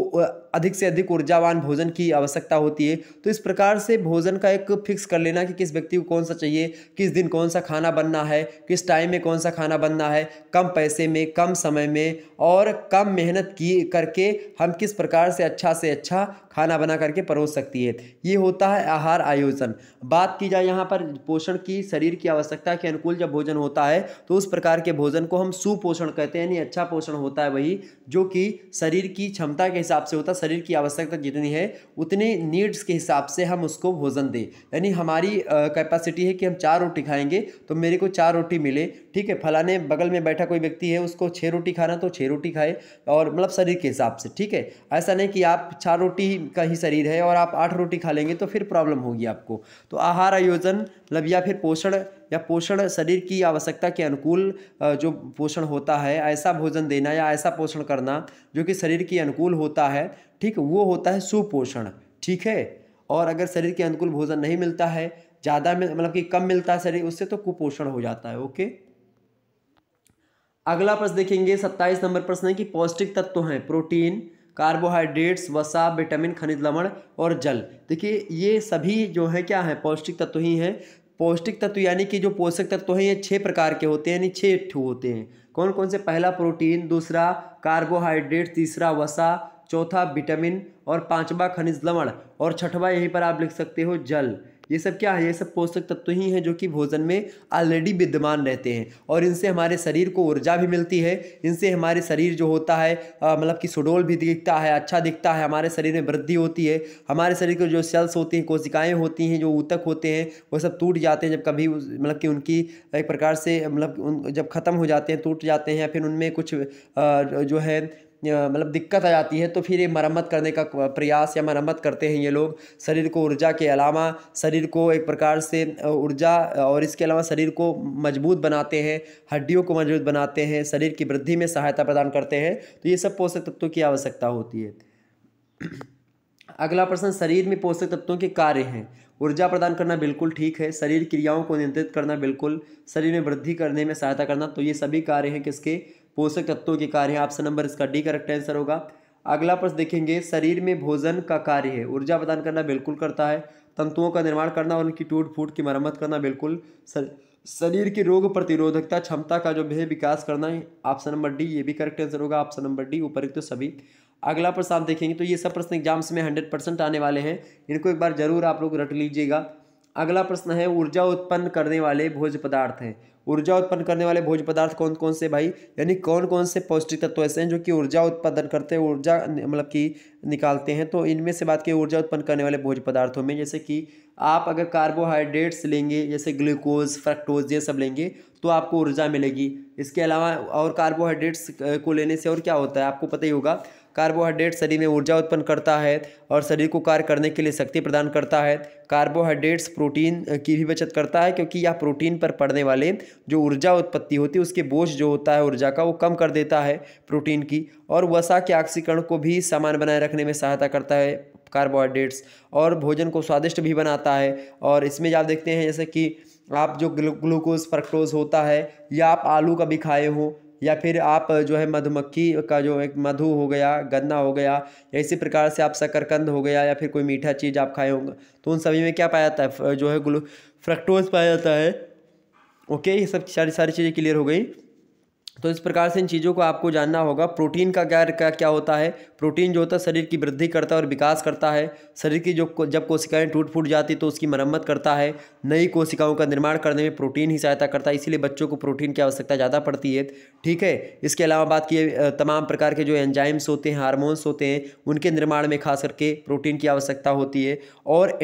अधिक से अधिक ऊर्जावान भोजन की आवश्यकता होती है तो इस प्रकार से भोजन का एक फिक्स कर लेना कि किस व्यक्ति को कौन सा चाहिए किस दिन कौन सा खाना बनना है किस टाइम में कौन सा खाना बनना है कम पैसे में कम समय में और कम मेहनत मदद करके हम किस प्रकार से अच्छा से अच्छा खाना बना करके परोस सकती है ये होता है आहार आयोजन बात की जाए यहाँ पर पोषण की शरीर की आवश्यकता के अनुकूल जब भोजन होता है तो उस प्रकार के भोजन को हम सुपोषण कहते हैं यानी अच्छा पोषण होता है वही जो कि शरीर की क्षमता के हिसाब से होता है शरीर की आवश्यकता जितनी है उतने नीड्स के हिसाब से हम उसको भोजन दें यानी हमारी कैपेसिटी है कि हम चार रोटी खाएँगे तो मेरे को चार रोटी मिले ठीक है फलाने बगल में बैठा कोई व्यक्ति है उसको छः रोटी खाना तो छः रोटी खाए और मतलब शरीर के हिसाब से ठीक है ऐसा नहीं कि आप चार रोटी का ही शरीर है और आप आठ रोटी खा लेंगे तो फिर प्रॉब्लम होगी आपको तो आहार आयोजन मतलब या फिर पोषण या पोषण शरीर की आवश्यकता के अनुकूल जो पोषण होता है ऐसा भोजन देना या ऐसा पोषण करना जो कि शरीर के अनुकूल होता है ठीक वो होता है सुपोषण ठीक है और अगर शरीर के अनुकूल भोजन नहीं मिलता है ज़्यादा मतलब कि कम मिलता है शरीर उससे तो कुपोषण हो जाता है ओके अगला प्रश्न देखेंगे सत्ताईस नंबर प्रश्न है कि पौष्टिक तत्व हैं प्रोटीन कार्बोहाइड्रेट्स वसा विटामिन खनिज लवण और जल देखिए ये सभी जो है क्या है पौष्टिक तत्व ही हैं पौष्टिक तत्व यानी कि जो पोषक तत्व हैं ये छः प्रकार के होते हैं यानी छः होते हैं कौन कौन से पहला प्रोटीन दूसरा कार्बोहाइड्रेट तीसरा वसा चौथा विटामिन और पांचवा खनिज लवण और छठवा यहीं पर आप लिख सकते हो जल ये सब क्या है ये सब पोषक तत्व ही हैं जो कि भोजन में ऑलरेडी विद्यमान रहते हैं और इनसे हमारे शरीर को ऊर्जा भी मिलती है इनसे हमारे शरीर जो होता है मतलब कि सुडोल भी दिखता है अच्छा दिखता है हमारे शरीर में वृद्धि होती है हमारे शरीर के जो सेल्स होती हैं कोशिकाएँ होती हैं जो ऊतक होते हैं वो सब टूट जाते हैं जब कभी मतलब कि उनकी एक प्रकार से मतलब जब ख़त्म हो जाते हैं टूट जाते हैं या फिर उनमें कुछ जो है मतलब दिक्कत आ जाती है तो फिर ये मरम्मत करने का प्रयास या मरम्मत करते हैं ये लोग शरीर को ऊर्जा के अलावा शरीर को एक प्रकार से ऊर्जा और इसके अलावा शरीर को मजबूत बनाते हैं हड्डियों को मजबूत बनाते हैं शरीर की वृद्धि में सहायता प्रदान करते हैं तो ये सब पोषक तत्वों की आवश्यकता होती है अगला प्रश्न शरीर में पोषक तत्वों के कार्य हैं ऊर्जा प्रदान करना बिल्कुल ठीक है शरीर क्रियाओं को नियंत्रित करना बिल्कुल शरीर में वृद्धि करने में सहायता करना तो ये सभी कार्य हैं किसके पोषक तत्वों के कार्य है ऑप्शन नंबर इसका डी करेक्ट आंसर होगा अगला प्रश्न देखेंगे शरीर में भोजन का कार्य है ऊर्जा प्रदान करना बिल्कुल करता है तंतुओं का निर्माण करना और उनकी टूट फूट की मरम्मत करना बिल्कुल शरीर की रोग प्रतिरोधकता क्षमता का जो है विकास करना है ऑप्शन नंबर डी ये भी करेक्ट आंसर होगा ऑप्शन नंबर डी उपरुक्त तो सभी अगला प्रश्न आप देखेंगे तो ये सब प्रश्न एग्जाम्स में हंड्रेड परसेंट आने वाले हैं इनको एक बार जरूर आप लोग रट लीजिएगा अगला प्रश्न है ऊर्जा उत्पन्न करने वाले भोज पदार्थ हैं ऊर्जा उत्पन्न करने वाले भोज पदार्थ कौन कौन से भाई यानी कौन कौन से पौष्टिक तत्व ऐसे हैं जो कि ऊर्जा उत्पादन करते हैं ऊर्जा मतलब कि निकालते हैं तो इनमें से बात की ऊर्जा उत्पन्न करने वाले भोज पदार्थों में जैसे कि आप अगर कार्बोहाइड्रेट्स लेंगे जैसे ग्लूकोज फ्रक्टोज ये सब लेंगे तो आपको ऊर्जा मिलेगी इसके अलावा और कार्बोहाइड्रेट्स को लेने से और क्या होता है आपको पता ही होगा कार्बोहाइड्रेट शरीर में ऊर्जा उत्पन्न करता है और शरीर को कार्य करने के लिए शक्ति प्रदान करता है कार्बोहाइड्रेट्स प्रोटीन की भी बचत करता है क्योंकि यह प्रोटीन पर पड़ने वाले जो ऊर्जा उत्पत्ति होती है उसके बोझ जो होता है ऊर्जा का वो कम कर देता है प्रोटीन की और वसा के ऑक्सीकरण को भी सामान बनाए रखने में सहायता करता है कार्बोहाइड्रेट्स और भोजन को स्वादिष्ट भी बनाता है और इसमें आप देखते हैं जैसे कि आप जो ग्लूकोज फ्रक्टोज होता है या आप आलू का भी खाए हों या फिर आप जो है मधुमक्खी का जो एक मधु हो गया गन्ना हो गया या इसी प्रकार से आप शकरकंद हो गया या फिर कोई मीठा चीज़ आप खाए होंगे तो उन सभी में क्या पाया जाता है जो है ग्लू फ्रक्टोज पाया जाता है ओके ये सब सारी सारी चीज़ें क्लियर हो गई तो इस प्रकार से इन चीज़ों को आपको जानना होगा प्रोटीन का क्या क्या क्या होता है प्रोटीन जो होता है शरीर की वृद्धि करता है और विकास करता है शरीर की जो जब कोशिकाएं टूट फूट जाती तो उसकी मरम्मत करता है नई कोशिकाओं का निर्माण करने में प्रोटीन ही सहायता करता है इसीलिए बच्चों को प्रोटीन की आवश्यकता ज़्यादा पड़ती है ठीक है इसके अलावा बात की तमाम प्रकार के जो एंजाइम्स होते हैं हारमोन्स होते हैं उनके निर्माण में खास करके प्रोटीन की आवश्यकता होती है और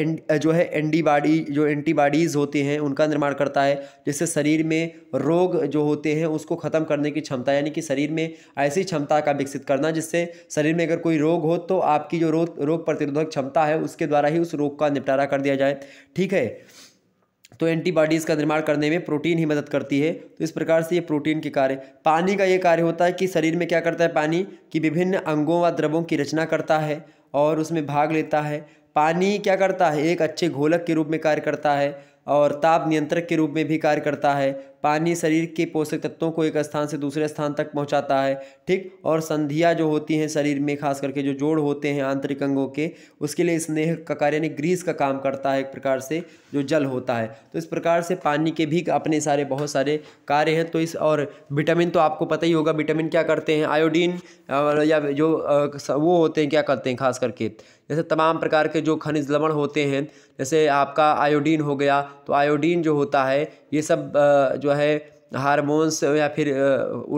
जो है एंटीबॉडी जो एंटीबॉडीज़ होते हैं उनका निर्माण करता है जिससे शरीर में रोग जो होते हैं उसको ख़त्म करने करने की क्षमता यानी कि शरीर में ऐसी क्षमता का विकसित करना जिससे शरीर में अगर कोई रोग हो तो आपकी जो रोग रोग प्रतिरोधक क्षमता है उसके द्वारा ही उस रोग का निपटारा कर दिया जाए ठीक है तो एंटीबॉडीज़ का निर्माण करने में प्रोटीन ही मदद करती है तो इस प्रकार से ये प्रोटीन के कार्य पानी का ये कार्य होता है कि शरीर में क्या करता है पानी कि विभिन्न अंगों व द्रवों की रचना करता है और उसमें भाग लेता है पानी क्या करता है एक अच्छे घोलक के रूप में कार्य करता है और ताप नियंत्रक के रूप में भी कार्य करता है पानी शरीर के पोषक तत्वों को एक स्थान से दूसरे स्थान तक पहुंचाता है ठीक और संधियाँ जो होती हैं शरीर में खास करके जो जोड़ होते हैं आंतरिक अंगों के उसके लिए स्नेह का कार्य यानी ग्रीस का काम करता है एक प्रकार से जो जल होता है तो इस प्रकार से पानी के भी अपने सारे बहुत सारे कार्य हैं तो इस और विटामिन तो आपको पता ही होगा विटामिन क्या करते हैं आयोडीन या जो वो होते हैं क्या करते हैं खास करके जैसे तमाम प्रकार के जो खनिज लवण होते हैं जैसे आपका आयोडीन हो गया तो आयोडीन जो होता है ये सब जो है है हार्मोन्स या फिर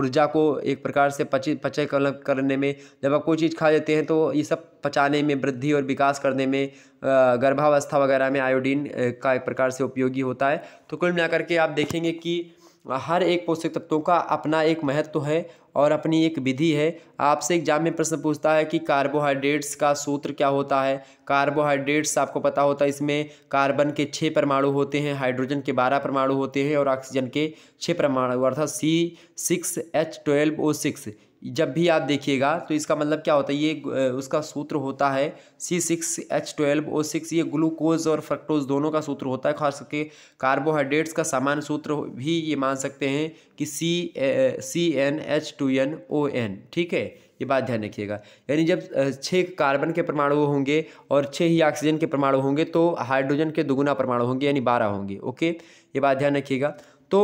ऊर्जा को एक प्रकार से पचे पचय करने में जब आप कोई चीज़ खा लेते हैं तो ये सब पचाने में वृद्धि और विकास करने में गर्भावस्था वगैरह में आयोडीन का एक प्रकार से उपयोगी होता है तो कुल मिलाकर के आप देखेंगे कि हर एक पोषक तत्वों का अपना एक महत्व तो है और अपनी एक विधि है आपसे एग्जाम में प्रश्न पूछता है कि कार्बोहाइड्रेट्स का सूत्र क्या होता है कार्बोहाइड्रेट्स आपको पता होता है इसमें कार्बन के छः परमाणु होते हैं हाइड्रोजन के बारह परमाणु होते हैं और ऑक्सीजन के छः परमाणु अर्थात C six H twelve O six जब भी आप देखिएगा तो इसका मतलब क्या होता है ये उसका सूत्र होता है C six H twelve O six ये ग्लूकोज और फ्रक्टोज दोनों का सूत्र होता है खास करके कार्बोहाइड्रेट्स का सामान्य सूत्र भी ये मान सकते हैं कि C C N H two N O N ठीक है ये बात ध्यान रखिएगा यानी जब छः कार्बन के परमाणु होंगे और छः ही ऑक्सीजन के परमाणु होंगे तो हाइड्रोजन के दोगुना परमाणु होंगे यानी बारह होंगे ओके ये बात ध्यान रखिएगा तो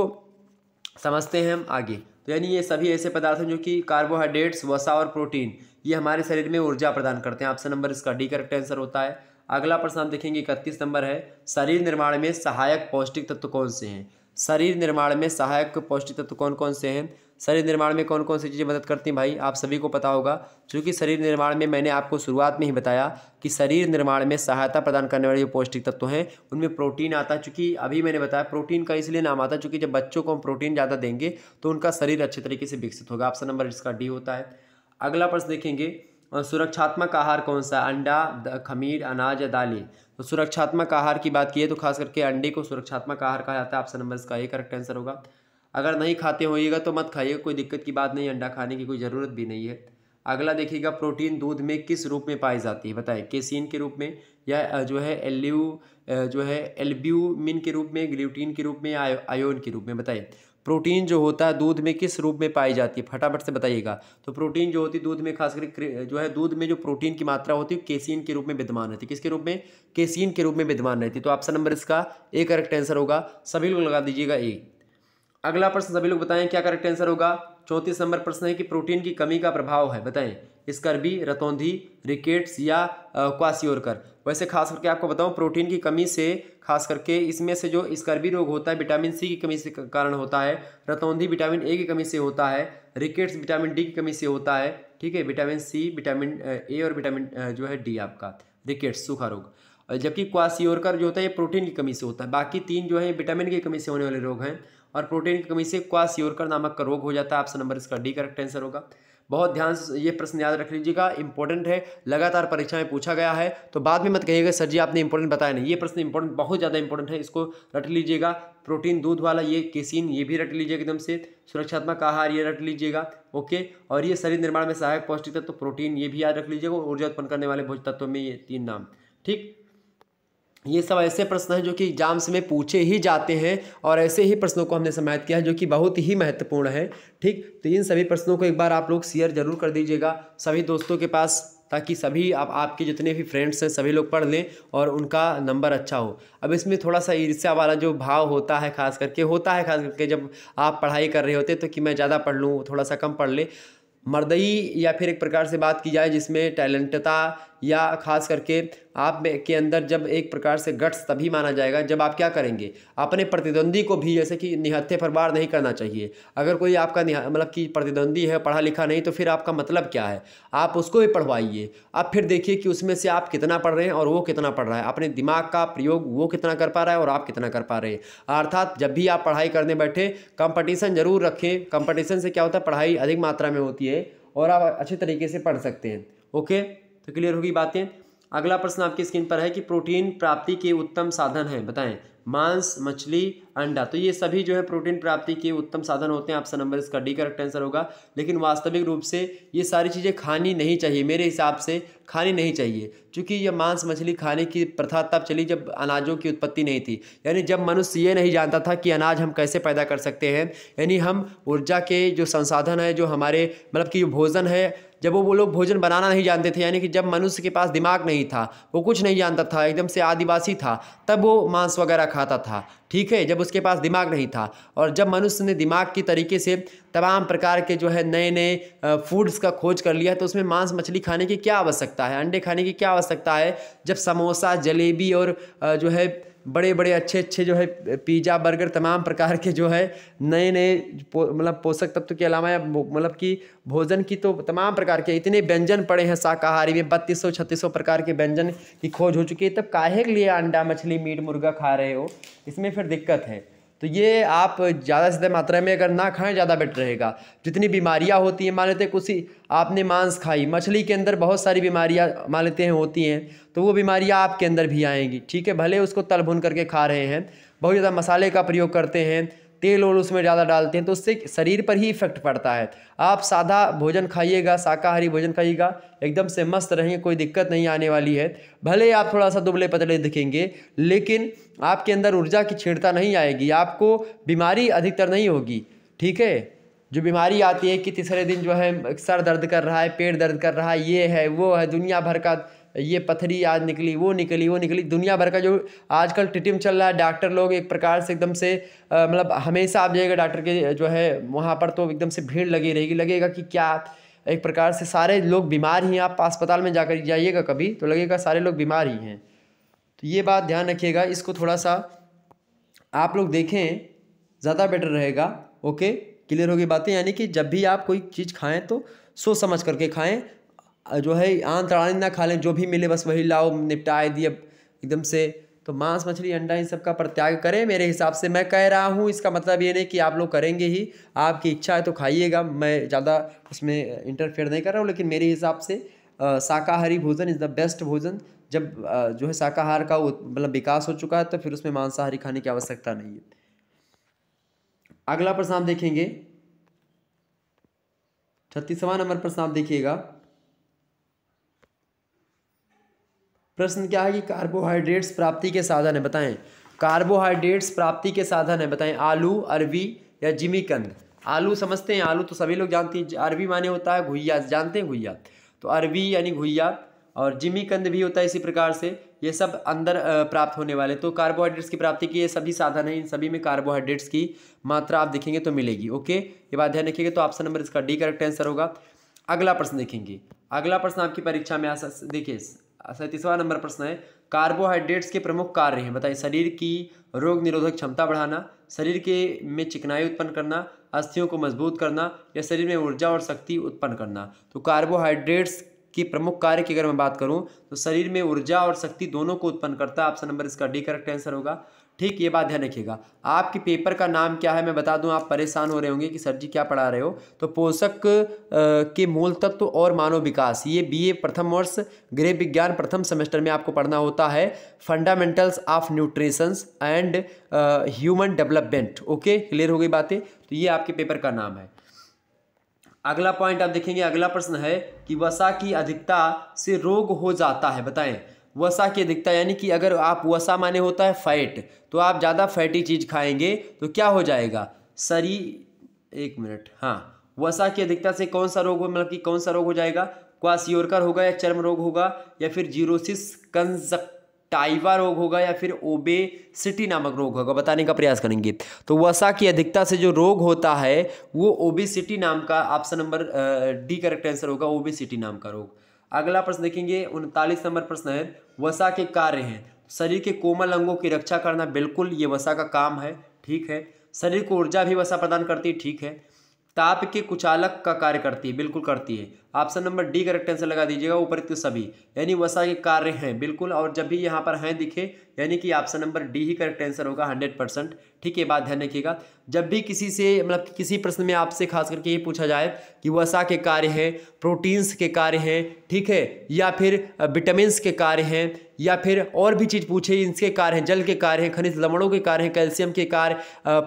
समझते हैं हम आगे तो यानी ये सभी ऐसे पदार्थ हैं जो कि कार्बोहाइड्रेट्स वसा और प्रोटीन ये हमारे शरीर में ऊर्जा प्रदान करते हैं ऑप्शन नंबर इसका डी करेक्ट आंसर होता है अगला प्रश्न आप देखेंगे इकतीस नंबर है शरीर निर्माण में सहायक पौष्टिक तत्व कौन से हैं शरीर निर्माण में सहायक पौष्टिक तत्व कौन कौन से हैं शरीर निर्माण में कौन कौन सी चीज़ें मदद करती हैं भाई आप सभी को पता होगा क्योंकि शरीर निर्माण में मैंने आपको शुरुआत में ही बताया कि शरीर निर्माण में सहायता प्रदान करने वाले जो पौष्टिक तत्व हैं उनमें प्रोटीन आता है चूँकि अभी मैंने बताया प्रोटीन का इसलिए नाम आता है चूँकि जब बच्चों को हम प्रोटीन ज़्यादा देंगे तो उनका शरीर अच्छे तरीके से विकसित होगा ऑप्शन नंबर इसका डी होता है अगला प्रश्न देखेंगे सुरक्षात्मक आहार कौन सा अंडा खमीर अनाज या दालें तो सुरक्षात्मक आहार की बात की है तो खास करके अंडे को सुरक्षात्मक आहार कहा जाता है ऑप्शन नंबर इसका ये करेक्ट आंसर होगा अगर नहीं खाते होइएगा तो मत खाइएगा कोई दिक्कत की बात नहीं अंडा खाने की कोई ज़रूरत भी नहीं है अगला देखिएगा प्रोटीन दूध में किस रूप में पाई जाती है बताएं केसिन के रूप में या जो है एल्यू जो है एल्ब्यूमिन के रूप में ग्लूटीन के रूप में या आयोन के रूप में बताएं प्रोटीन जो होता है दूध में किस रूप में पाई जाती है फटाफट से बताइएगा तो प्रोटीन जो होती है दूध में खासकर जो है दूध में जो प्रोटीन की मात्रा होती है केसिन के रूप में विद्यमान रहती है किसके रूप में केसिन के रूप में विद्यमान रहती है तो ऑप्शन नंबर इसका ए करेक्ट आंसर होगा सभी लोग लगा दीजिएगा ए अगला प्रश्न सभी लोग बताएं क्या करेक्ट आंसर होगा चौंतीस नंबर प्रश्न है कि प्रोटीन की कमी का प्रभाव है बताएं स्कर्बी रतौंधी रिकेट्स या क्वासियोरकर वैसे खास करके आपको बताऊं प्रोटीन की कमी से खास करके इसमें से जो स्कर्बी रोग होता है विटामिन सी की कमी से कारण होता है रतौंधी विटामिन ए की कमी से होता है रिकेट्स विटामिन डी की कमी से होता है ठीक है विटामिन सी विटामिन ए और विटामिन जो है डी आपका रिकेट्स सूखा रोग जबकि क्वासियोरकर जो होता है ये प्रोटीन की कमी से होता है बाकी तीन जो है विटामिन की कमी से होने वाले रोग हैं और प्रोटीन की कमी से क्वासियोरकर नामक का रोग हो जाता है आपसे नंबर इसका डी करेक्ट आंसर होगा बहुत ध्यान से ये प्रश्न याद रख लीजिएगा इंपॉर्टेंट है लगातार परीक्षा में पूछा गया है तो बाद में मत कहिएगा सर जी आपने इंपॉर्टेंट बताया नहीं ये प्रश्न इंपॉर्टेंट बहुत ज़्यादा इंपॉर्टेंट है इसको रट लीजिएगा प्रोटीन दूध वाला ये केसिन ये भी रट लीजिएगा एकदम से सुरक्षात्मक आहार ये रट लीजिएगा ओके और ये शरीर निर्माण में सहायक पौष्टिक तत्व तो प्रोटीन ये भी याद रख लीजिएगा ऊर्जा उत्पन्न करने वाले भोज तत्व में ये तीन नाम ठीक ये सब ऐसे प्रश्न हैं जो कि एग्जाम्स में पूछे ही जाते हैं और ऐसे ही प्रश्नों को हमने समाहित किया है जो कि बहुत ही महत्वपूर्ण है ठीक तो इन सभी प्रश्नों को एक बार आप लोग शेयर जरूर कर दीजिएगा सभी दोस्तों के पास ताकि सभी आप आपके जितने भी फ्रेंड्स हैं सभी लोग पढ़ लें और उनका नंबर अच्छा हो अब इसमें थोड़ा सा ईर्ष्या वाला जो भाव होता है खास करके होता है खास करके जब आप पढ़ाई कर रहे होते तो कि मैं ज़्यादा पढ़ लूँ थोड़ा सा कम पढ़ लें मर्दई या फिर एक प्रकार से बात की जाए जिसमें टैलेंटता या खास करके आप में के अंदर जब एक प्रकार से गट्स तभी माना जाएगा जब आप क्या करेंगे अपने प्रतिद्वंदी को भी जैसे कि निहत्थे पर बार नहीं करना चाहिए अगर कोई आपका मतलब कि प्रतिद्वंदी है पढ़ा लिखा नहीं तो फिर आपका मतलब क्या है आप उसको भी पढ़वाइए अब फिर देखिए कि उसमें से आप कितना पढ़ रहे हैं और वो कितना पढ़ रहा है अपने दिमाग का प्रयोग वो कितना कर पा रहा है और आप कितना कर पा रहे हैं अर्थात जब भी आप पढ़ाई करने बैठे कंपटीशन ज़रूर रखें कंपटीशन से क्या होता है पढ़ाई अधिक मात्रा में होती है और आप अच्छे तरीके से पढ़ सकते हैं ओके तो क्लियर होगी बातें अगला प्रश्न आपकी स्क्रीन पर है कि प्रोटीन प्राप्ति के उत्तम साधन हैं बताएं मांस मछली अंडा तो ये सभी जो है प्रोटीन प्राप्ति के उत्तम साधन होते हैं ऑप्शन नंबर इसका डी करेक्ट आंसर होगा लेकिन वास्तविक रूप से ये सारी चीज़ें खानी नहीं चाहिए मेरे हिसाब से खानी नहीं चाहिए क्योंकि ये मांस मछली खाने की प्रथा तब चली जब अनाजों की उत्पत्ति नहीं थी यानी जब मनुष्य ये नहीं जानता था कि अनाज हम कैसे पैदा कर सकते हैं यानी हम ऊर्जा के जो संसाधन है जो हमारे मतलब कि भोजन है जब वो वो लोग भोजन बनाना नहीं जानते थे यानी कि जब मनुष्य के पास दिमाग नहीं था वो कुछ नहीं जानता था एकदम से आदिवासी था तब वो मांस वगैरह खाता था ठीक है जब उसके पास दिमाग नहीं था और जब मनुष्य ने दिमाग की तरीके से तमाम प्रकार के जो है नए नए फूड्स का खोज कर लिया तो उसमें मांस मछली खाने की क्या आवश्यकता है अंडे खाने की क्या आवश्यकता है जब समोसा जलेबी और जो है बड़े बड़े अच्छे अच्छे जो है पिज़्ज़ा बर्गर तमाम प्रकार के जो है नए नए पो, मतलब पोषक तत्व के अलावा मतलब कि भोजन की तो तमाम प्रकार के इतने व्यंजन पड़े हैं शाकाहारी में बत्तीस सौ छत्तीस सौ प्रकार के व्यंजन की खोज हो चुकी है तब काहे के लिए अंडा मछली मीट मुर्गा खा रहे हो इसमें फिर दिक्कत है तो ये आप ज़्यादा से ज़्यादा मात्रा में अगर ना खाएं ज़्यादा बेटर रहेगा जितनी बीमारियाँ होती हैं मान लेते हैं कुछ ही आपने मांस खाई मछली के अंदर बहुत सारी बीमारियाँ मान लेते हैं होती हैं तो वो बीमारियाँ आपके अंदर भी आएंगी ठीक है भले उसको तल भुन करके खा रहे हैं बहुत ज़्यादा मसाले का प्रयोग करते हैं तेल और उसमें ज़्यादा डालते हैं तो उससे शरीर पर ही इफेक्ट पड़ता है आप सादा भोजन खाइएगा शाकाहारी भोजन खाइएगा एकदम से मस्त रहेंगे कोई दिक्कत नहीं आने वाली है भले आप थोड़ा सा दुबले पतले दिखेंगे लेकिन आपके अंदर ऊर्जा की क्षीणता नहीं आएगी आपको बीमारी अधिकतर नहीं होगी ठीक है जो बीमारी आती है कि तीसरे दिन जो है सर दर्द कर रहा है पेट दर्द कर रहा है ये है वो है दुनिया भर का ये पथरी आज निकली वो निकली वो निकली दुनिया भर का जो आजकल टिटिम चल रहा है डॉक्टर लोग एक प्रकार से एकदम से मतलब हमेशा आप जाइएगा डॉक्टर के जो है वहाँ पर तो एकदम से भीड़ लगी रहेगी लगेगा कि क्या एक प्रकार से सारे लोग बीमार ही हैं आप अस्पताल में जाकर जाइएगा कभी तो लगेगा सारे लोग बीमार ही हैं तो ये बात ध्यान रखिएगा इसको थोड़ा सा आप लोग देखें ज़्यादा बेटर रहेगा ओके क्लियर होगी बातें यानी कि जब भी आप कोई चीज़ खाएँ तो सोच समझ करके खाएँ जो है आन तड़ानी ना खा लें जो भी मिले बस वही लाओ निपटाए दिए एकदम से तो मांस मछली अंडा इन सब का प्रत्याग करें मेरे हिसाब से मैं कह रहा हूँ इसका मतलब ये नहीं कि आप लोग करेंगे ही आपकी इच्छा है तो खाइएगा मैं ज़्यादा उसमें इंटरफेयर नहीं कर रहा हूँ लेकिन मेरे हिसाब से शाकाहारी भोजन इज़ द बेस्ट भोजन जब जो है शाकाहार का मतलब विकास हो चुका है तो फिर उसमें मांसाहारी खाने की आवश्यकता नहीं है अगला प्रश्न आप देखेंगे छत्तीसवां नंबर प्रश्न आप देखिएगा प्रश्न क्या है कि कार्बोहाइड्रेट्स प्राप्ति के साधन है बताएं कार्बोहाइड्रेट्स प्राप्ति के साधन है बताएं आलू अरबी या जिमीकंद आलू समझते हैं आलू तो सभी लोग जानते हैं अरबी माने होता है घुइया जानते हैं घुइया तो अरबी यानी घुइया और जिमी कंद भी होता है इसी प्रकार से ये सब अंदर प्राप्त होने वाले तो कार्बोहाइड्रेट्स की प्राप्ति की ये सभी साधन है इन सभी में कार्बोहाइड्रेट्स की मात्रा आप देखेंगे तो मिलेगी ओके ये बात ध्यान रखिएगा तो ऑप्शन नंबर इसका डी करेक्ट आंसर होगा अगला प्रश्न देखेंगे अगला प्रश्न आपकी परीक्षा में आ देखिए सैंतीसवा नंबर प्रश्न है कार्बोहाइड्रेट्स के प्रमुख कार्य हैं बताइए शरीर की रोग निरोधक क्षमता बढ़ाना शरीर के में चिकनाई उत्पन्न करना अस्थियों को मजबूत करना या शरीर में ऊर्जा और शक्ति उत्पन्न करना तो कार्बोहाइड्रेट्स की प्रमुख कार्य की अगर मैं बात करूं तो शरीर में ऊर्जा और शक्ति दोनों को उत्पन्न करता है ऑप्शन नंबर इसका डी करेक्ट आंसर होगा ठीक ये बात ध्यान रखिएगा आपके पेपर का नाम क्या है मैं बता दूं आप परेशान हो रहे होंगे कि सर जी क्या पढ़ा रहे हो तो पोषक के मूल तत्व तो और मानव विकास ये बीए प्रथम वर्ष गृह विज्ञान प्रथम सेमेस्टर में आपको पढ़ना होता है fundamentals of nutritions and human development okay clear हो गई बातें तो ये आपके पेपर का नाम है अगला पॉइंट आप देखेंगे अगला प्रश्न है कि वसा की अधिकता से रोग हो जाता है बताएं वसा की अधिकता यानी कि अगर आप वसा माने होता है फैट तो आप ज़्यादा फैटी चीज़ खाएंगे तो क्या हो जाएगा सरी एक मिनट हाँ वसा की अधिकता से कौन सा रोग मतलब कि कौन सा रोग हो जाएगा क्वासियोरकर होगा या चर्म रोग होगा या फिर जीरोसिस कंजक टाइवा रोग होगा या फिर ओबे सिटी नामक रोग होगा बताने का प्रयास करेंगे तो वसा की अधिकता से जो रोग होता है वो सिटी नाम का option number D correct answer होगा सिटी नाम का रोग अगला प्रश्न देखेंगे उनतालीस नंबर प्रश्न है वसा के कार्य हैं शरीर के कोमल अंगों की रक्षा करना बिल्कुल ये वसा का काम है ठीक है शरीर को ऊर्जा भी वसा प्रदान करती है ठीक है ताप के कुचालक का कार्य करती है बिल्कुल करती है option number D correct answer लगा दीजिएगा उपरोक्त सभी यानी वसा के कार्य हैं बिल्कुल और जब भी यहाँ पर हैं दिखे यानी कि ऑप्शन नंबर डी ही करेक्ट आंसर होगा हंड्रेड परसेंट ठीक है बात ध्यान रखिएगा जब भी किसी से मतलब किसी प्रश्न में आपसे खास करके ये पूछा जाए कि वसा के कार्य हैं प्रोटीन्स के कार्य हैं ठीक है या फिर विटामिनस के कार्य हैं या फिर और भी चीज़ पूछे इनके कार्य हैं जल के कार्य हैं खनिज लवणों के कार्य हैं कैल्शियम के कार्य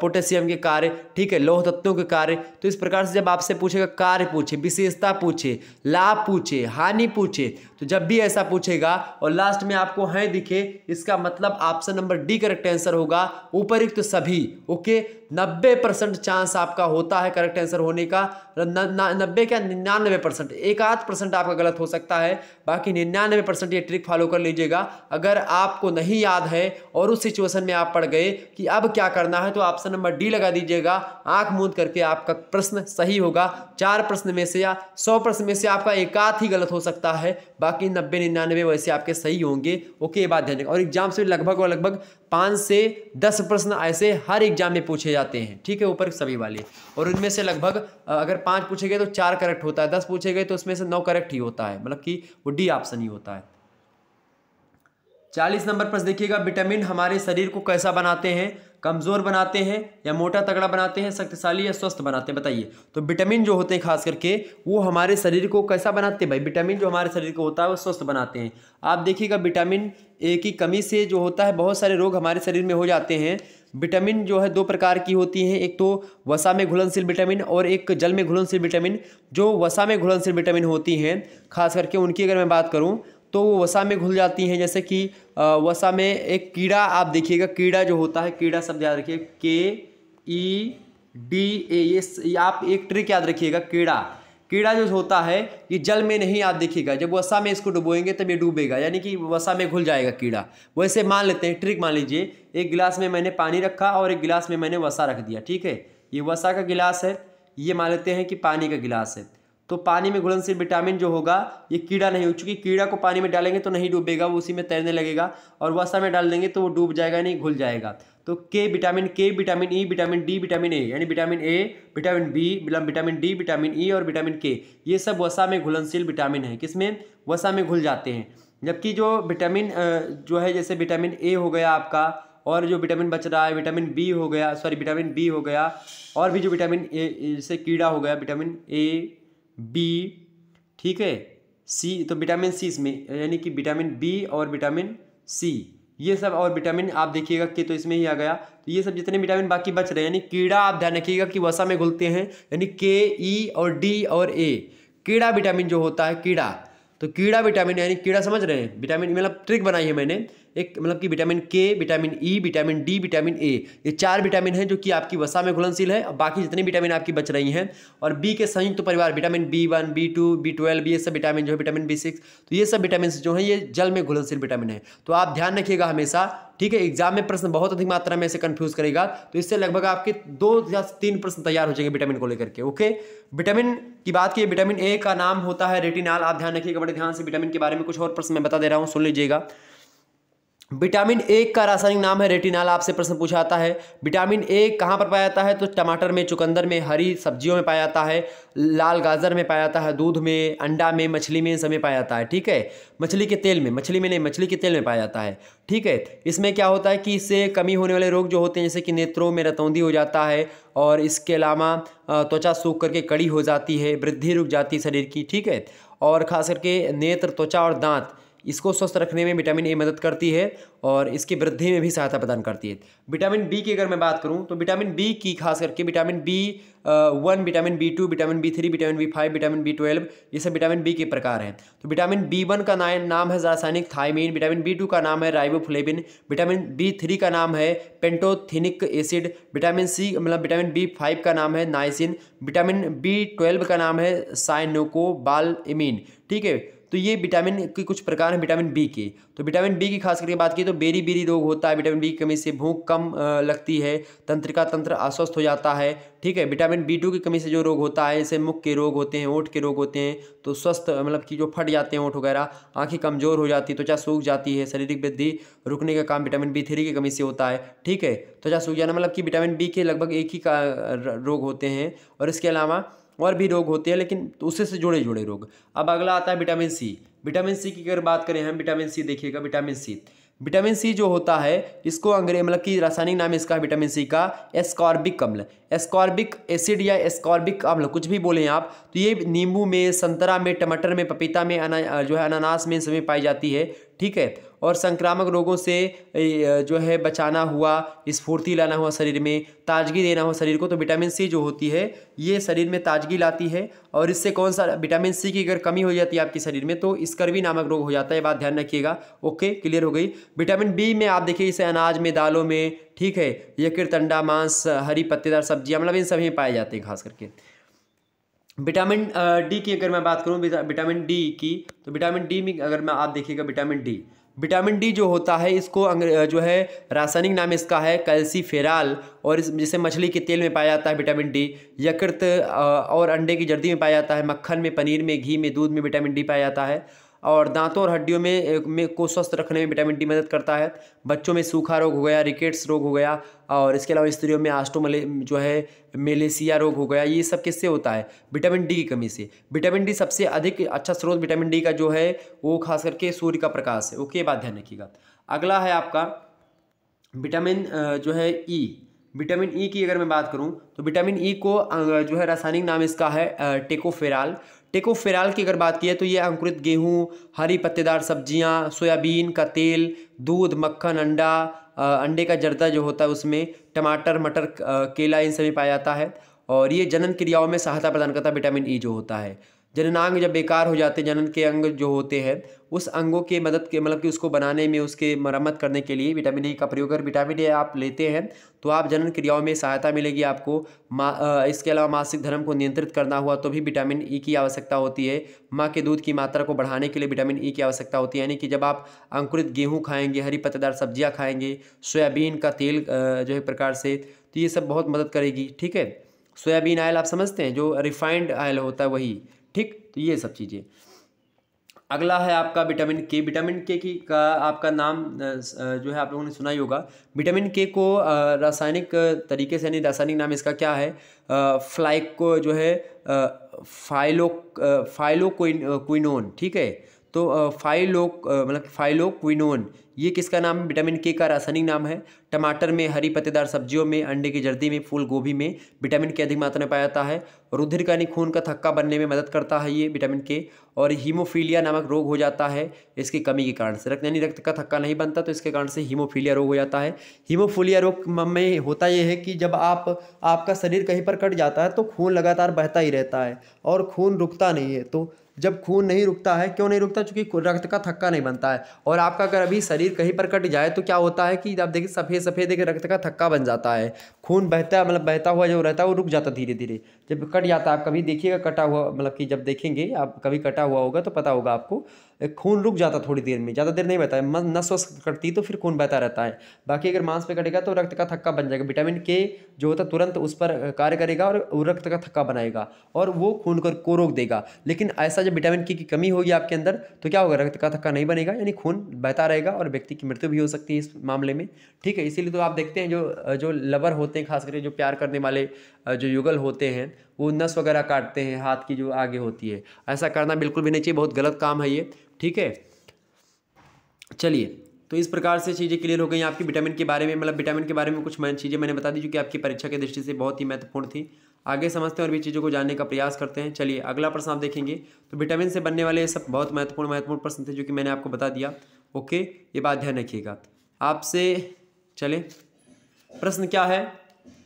पोटेशियम के कार्य ठीक है लौह तत्वों के कार्य तो इस प्रकार से जब आपसे पूछेगा कार्य पूछे विशेषता पूछे लाभ पूछे हानि पूछे तो जब भी ऐसा पूछेगा और लास्ट में आपको हैं दिखे इसका मतलब option number D correct answer होगा उपरुक्त तो सभी ओके नब्बे परसेंट चांस आपका होता है करेक्ट आंसर होने का नब्बे क्या निन्यानवे परसेंट एक आध परसेंट आपका गलत हो सकता है बाकी निन्यानवे परसेंट ये ट्रिक फॉलो कर लीजिएगा अगर आपको नहीं याद है और उस सिचुएशन में आप पड़ गए कि अब क्या करना है तो ऑप्शन नंबर डी लगा दीजिएगा आंख मूंद करके आपका प्रश्न सही होगा चार प्रश्न में से या सौ प्रश्न में से आपका आध ही गलत हो सकता है बाकी नब्बे निन्यानवे वैसे आपके सही होंगे ओके ये बात ध्यान और एग्जाम से लगभग और लगभग पाँच से दस प्रश्न ऐसे हर एग्जाम में पूछे जाते हैं ठीक है ऊपर सभी वाले और उनमें से लगभग अगर पाँच पूछे गए तो चार करेक्ट होता है दस पूछे गए तो उसमें से नौ करेक्ट ही होता है मतलब कि वो डी ऑप्शन ही होता है चालीस नंबर प्रश्न देखिएगा विटामिन हमारे शरीर को कैसा बनाते हैं कमज़ोर बनाते हैं या मोटा तगड़ा बनाते हैं शक्तिशाली या स्वस्थ बनाते हैं बताइए तो विटामिन जो होते हैं खास करके वो हमारे शरीर को कैसा बनाते हैं भाई विटामिन जो हमारे शरीर को होता है वो स्वस्थ बनाते हैं आप देखिएगा विटामिन ए की कमी से जो होता है बहुत सारे रोग हमारे शरीर में हो जाते हैं विटामिन जो है दो प्रकार की होती हैं एक तो वसा में घुलनशील विटामिन और एक जल में घुलनशील विटामिन जो वसा में घुलनशील विटामिन होती हैं खास करके उनकी अगर मैं बात करूँ तो वो वसा में घुल जाती हैं जैसे कि वसा में एक कीड़ा आप देखिएगा कीड़ा जो होता है कीड़ा शब्द याद रखिए के ई डी ए ये आप एक ट्रिक याद रखिएगा कीड़ा कीड़ा जो होता है ये जल में नहीं आप देखिएगा जब वसा में इसको डुबोएंगे तब ये डूबेगा यानी कि वसा में घुल जाएगा कीड़ा वैसे मान लेते हैं ट्रिक मान लीजिए एक गिलास में मैंने पानी रखा और एक गिलास में मैंने वसा रख दिया ठीक है ये वसा का गिलास है ये मान लेते हैं कि पानी का गिलास है तो पानी में घुलनशील विटामिन जो होगा ये कीड़ा नहीं हो चूँकि कीड़ा को पानी में डालेंगे तो नहीं डूबेगा वो उसी में तैरने लगेगा और वसा में डाल देंगे तो वो डूब जाएगा नहीं घुल जाएगा तो K vitamin K vitamin E vitamin D vitamin A यानी vitamin A vitamin B vitamin D vitamin E और विटामिन के ये सब वसा में घुलनशील विटामिन है किसमें वसा में घुल जाते हैं जबकि जो विटामिन जो है जैसे विटामिन ए हो गया आपका और जो विटामिन बच रहा है विटामिन बी हो गया सॉरी विटामिन बी हो गया और भी जो विटामिन ए जैसे कीड़ा हो गया विटामिन ए बी ठीक है सी तो विटामिन सी इसमें यानी कि विटामिन बी और विटामिन सी ये सब और विटामिन आप देखिएगा कि तो इसमें ही आ गया तो ये सब जितने विटामिन बाकी बच रहे हैं यानी कीड़ा आप ध्यान रखिएगा कि वसा में घुलते हैं यानी के ई e और डी और ए कीड़ा विटामिन जो होता है कीड़ा तो कीड़ा विटामिन यानी कीड़ा समझ रहे हैं विटामिन मतलब ट्रिक बनाई है मैंने एक मतलब कि vitamin K vitamin E e, vitamin D vitamin A ये चार विटामिन हैं जो कि आपकी वसा में घुलनशील है और बाकी जितनी विटामिन आपकी बच रही हैं और बी के संयुक्त तो परिवार vitamin B one B two B twelve ये सब विटामिन जो है विटामिन बी सिक्स तो ये सब विटामिन जो है ये जल में घुलनशील विटामिन है तो आप ध्यान रखिएगा हमेशा ठीक है एग्जाम में प्रश्न बहुत अधिक मात्रा में ऐसे कन्फ्यूज करेगा तो इससे लगभग आपके दो या तीन प्रश्न तैयार हो जाएंगे विटामिन को लेकर के ओके विटामिन की बात की विटामिन ए का नाम होता है रेटिनाल आप ध्यान रखिएगा बड़े ध्यान से विटामिन के बारे में कुछ और प्रश्न मैं बता दे रहा हूँ सुन लीजिएगा विटामिन ए का रासायनिक नाम है रेटिनाल आपसे प्रश्न पूछा जाता है विटामिन ए कहाँ पर पाया जाता है तो टमाटर में चुकंदर में हरी सब्जियों में पाया जाता है लाल गाजर में पाया जाता है दूध में अंडा में मछली में इन सब में पाया जाता है ठीक है मछली के तेल में मछली में नहीं मछली के तेल में पाया जाता है ठीक है इसमें क्या होता है कि इससे कमी होने वाले रोग जो होते हैं जैसे कि नेत्रों में रतौंदी हो जाता है और इसके अलावा त्वचा सूख करके कड़ी हो जाती है वृद्धि रुक जाती है शरीर की ठीक है और खास करके नेत्र त्वचा और दांत इसको स्वस्थ रखने में विटामिन ए मदद करती है और इसकी वृद्धि में भी सहायता प्रदान करती है विटामिन बी की अगर मैं बात करूँ तो विटामिन बी की खास करके vitamin B one vitamin B two vitamin B three vitamin B five vitamin B twelve ये सब विटामिन बी के प्रकार हैं तो विटामिन बी वन का नाम नाम है रासायनिक थाइमिन विटामिन बी टू का नाम है राइबोफ्लेबिन विटामिन बी थ्री का नाम है पेंटोथिनिक एसिड विटामिन सी मतलब विटामिन बी फाइव का नाम है नाइसिन विटामिन बी ट्वेल्व का नाम है इमीन ठीक है तो ये विटामिन के कुछ प्रकार हैं विटामिन बी के तो विटामिन बी की खास करके बात की तो बेरी बेरी रोग होता है विटामिन बी की कमी से भूख कम लगती है तंत्रिका तंत्र अस्वस्थ हो जाता है ठीक है विटामिन बी टू की कमी से जो रोग होता है जैसे मुख के रोग होते हैं ओठ के रोग होते हैं तो स्वस्थ मतलब कि जो फट जाते हैं ओठ वगैरह आँखें कमज़ोर हो जाती है त्वचा सूख जाती है शारीरिक वृद्धि रुकने का काम विटामिन बी थ्री की कमी से होता है ठीक है त्वचा सूख जाना मतलब कि विटामिन बी के लगभग एक ही का रोग होते हैं और इसके अलावा और भी रोग होते हैं लेकिन तो उससे से जुड़े जुड़े रोग अब अगला आता है विटामिन सी विटामिन सी की अगर बात करें हम विटामिन सी देखिएगा विटामिन सी विटामिन सी जो होता है इसको अंग्रेज मतलब कि रासायनिक नाम इसका है विटामिन सी का एस्कॉर्बिक अम्ल एस्कॉर्बिक एसिड या एस्कॉर्बिक अम्ल कुछ भी बोलें आप तो ये नींबू में संतरा में टमाटर में पपीता में अना जो है अनानास में इन सभी पाई जाती है ठीक है और संक्रामक रोगों से जो है बचाना हुआ स्फूर्ति लाना हुआ शरीर में ताजगी देना हुआ शरीर को तो विटामिन सी जो होती है ये शरीर में ताजगी लाती है और इससे कौन सा विटामिन सी की अगर कमी हो जाती है आपके शरीर में तो स्कर्वी नामक रोग हो जाता है बात ध्यान रखिएगा ओके क्लियर हो गई विटामिन बी में आप देखिए इसे अनाज में दालों में ठीक है यकृत अंडा मांस हरी पत्तेदार सब्जियाँ मतलब इन सभी में पाए जाते हैं खास करके विटामिन डी की अगर मैं बात करूँ विटामिन डी की तो विटामिन डी में अगर मैं आप देखिएगा विटामिन डी विटामिन डी जो होता है इसको जो है रासायनिक नाम इसका है कैल्सीफेराल और इस जैसे मछली के तेल में पाया जाता है विटामिन डी यकृत और अंडे की जर्दी में पाया जाता है मक्खन में पनीर में घी में दूध में विटामिन डी पाया जाता है और दांतों और हड्डियों में, में को स्वस्थ रखने में विटामिन डी मदद करता है बच्चों में सूखा रोग हो गया रिकेट्स रोग हो गया और इसके अलावा स्त्रियों में आस्टोमले जो है मेलेसिया रोग हो गया ये सब किससे होता है विटामिन डी की कमी से विटामिन डी सबसे अधिक अच्छा स्रोत विटामिन डी का जो है वो खास करके सूर्य का प्रकाश है ओके बात ध्यान रखिएगा अगला है आपका विटामिन जो है ई विटामिन ई की अगर मैं बात करूं तो विटामिन ई को जो है रासायनिक नाम इसका है टेकोफेराल देखो फिलहाल की अगर बात की है तो ये अंकुरित गेहूँ हरी पत्तेदार सब्जियाँ सोयाबीन का तेल दूध मक्खन अंडा अंडे का जर्दा जो होता है उसमें टमाटर मटर केला इन सभी पाया जाता है और ये जनन क्रियाओं में सहायता प्रदान करता है विटामिन ई e जो होता है जननांग जब बेकार हो जाते हैं जनन के अंग जो होते हैं उस अंगों के मदद के मतलब कि उसको बनाने में उसके मरम्मत करने के लिए विटामिन ई का प्रयोग अगर विटामिन ए आप लेते हैं तो आप जनन क्रियाओं में सहायता मिलेगी आपको मा इसके अलावा मासिक धर्म को नियंत्रित करना हुआ तो भी विटामिन ई e की आवश्यकता होती है माँ के दूध की मात्रा को बढ़ाने के लिए विटामिन ई e की आवश्यकता होती है यानी कि जब आप अंकुरित गेहूँ खाएँगे हरी पत्तेदार सब्जियाँ खाएँगे सोयाबीन का तेल जो है प्रकार से तो ये सब बहुत मदद करेगी ठीक है सोयाबीन ऑयल आप समझते हैं जो रिफाइंड ऑयल होता है वही ठीक तो ये सब चीज़ें अगला है आपका विटामिन के विटामिन के की का आपका नाम जो है आप लोगों ने सुना ही होगा विटामिन के को रासायनिक तरीके से यानी रासायनिक नाम इसका क्या है फ्लाइक को जो है फाइलो फाइलो कोइन, कोइनोन ठीक है तो फाइलोक मतलब फाइलोक्विनोन ये किसका नाम है विटामिन के का रासायनिक नाम है टमाटर में हरी पत्तेदार सब्जियों में अंडे की जर्दी में फूल गोभी में विटामिन के अधिक मात्रा में पाया जाता है रुधिर का यानी खून का थक्का बनने में मदद करता है ये विटामिन के और हीमोफीलिया नामक रोग हो जाता है इसकी कमी के कारण से रक्त यानी रक्त का थक्का नहीं बनता तो इसके कारण से हीमोफीलिया रोग हो जाता है हीमोफीलिया रोग में होता यह है कि जब आप आपका शरीर कहीं पर कट जाता है तो खून लगातार बहता ही रहता है और खून रुकता नहीं है तो जब खून नहीं रुकता है क्यों नहीं रुकता चूंकि रक्त का थक्का नहीं बनता है और आपका अगर अभी शरीर कहीं पर कट जाए तो क्या होता है कि आप देखिए सफ़ेद सफ़ेद एक रक्त का थक्का बन जाता है खून बहता मतलब बहता हुआ जो रहता है वो रुक जाता धीरे धीरे जब कट जाता है आप कभी देखिएगा कटा हुआ मतलब कि जब देखेंगे आप कभी कटा हुआ होगा तो पता होगा आपको खून रुक जाता थोड़ी देर में ज़्यादा देर नहीं बहता है नस वस कटती तो फिर खून बहता रहता है बाकी अगर मांस पे कटेगा तो रक्त का थक्का बन जाएगा विटामिन के जो होता है तुरंत उस पर कार्य करेगा और रक्त का थक्का बनाएगा और वो खून को, को रोक देगा लेकिन ऐसा जब विटामिन के की कमी होगी आपके अंदर तो क्या होगा रक्त का थक्का नहीं बनेगा यानी खून बहता रहेगा और व्यक्ति की मृत्यु भी हो सकती है इस मामले में ठीक है इसीलिए तो आप देखते हैं जो जो लवर होते हैं खास करके जो प्यार करने वाले जो युगल होते हैं वो नस वगैरह काटते हैं हाथ की जो आगे होती है ऐसा करना बिल्कुल भी नहीं चाहिए बहुत गलत काम है ये ठीक है चलिए तो इस प्रकार से चीज़ें क्लियर हो गई आपकी विटामिन के बारे में मतलब विटामिन के बारे में कुछ चीज़ें मैंने बता दी जो कि आपकी परीक्षा की दृष्टि से बहुत ही महत्वपूर्ण थी आगे समझते हैं और भी चीज़ों को जानने का प्रयास करते हैं चलिए अगला प्रश्न आप देखेंगे तो विटामिन से बनने वाले सब बहुत महत्वपूर्ण महत्वपूर्ण प्रश्न थे जो कि मैंने आपको बता दिया ओके ये बात ध्यान रखिएगा आपसे चले प्रश्न क्या है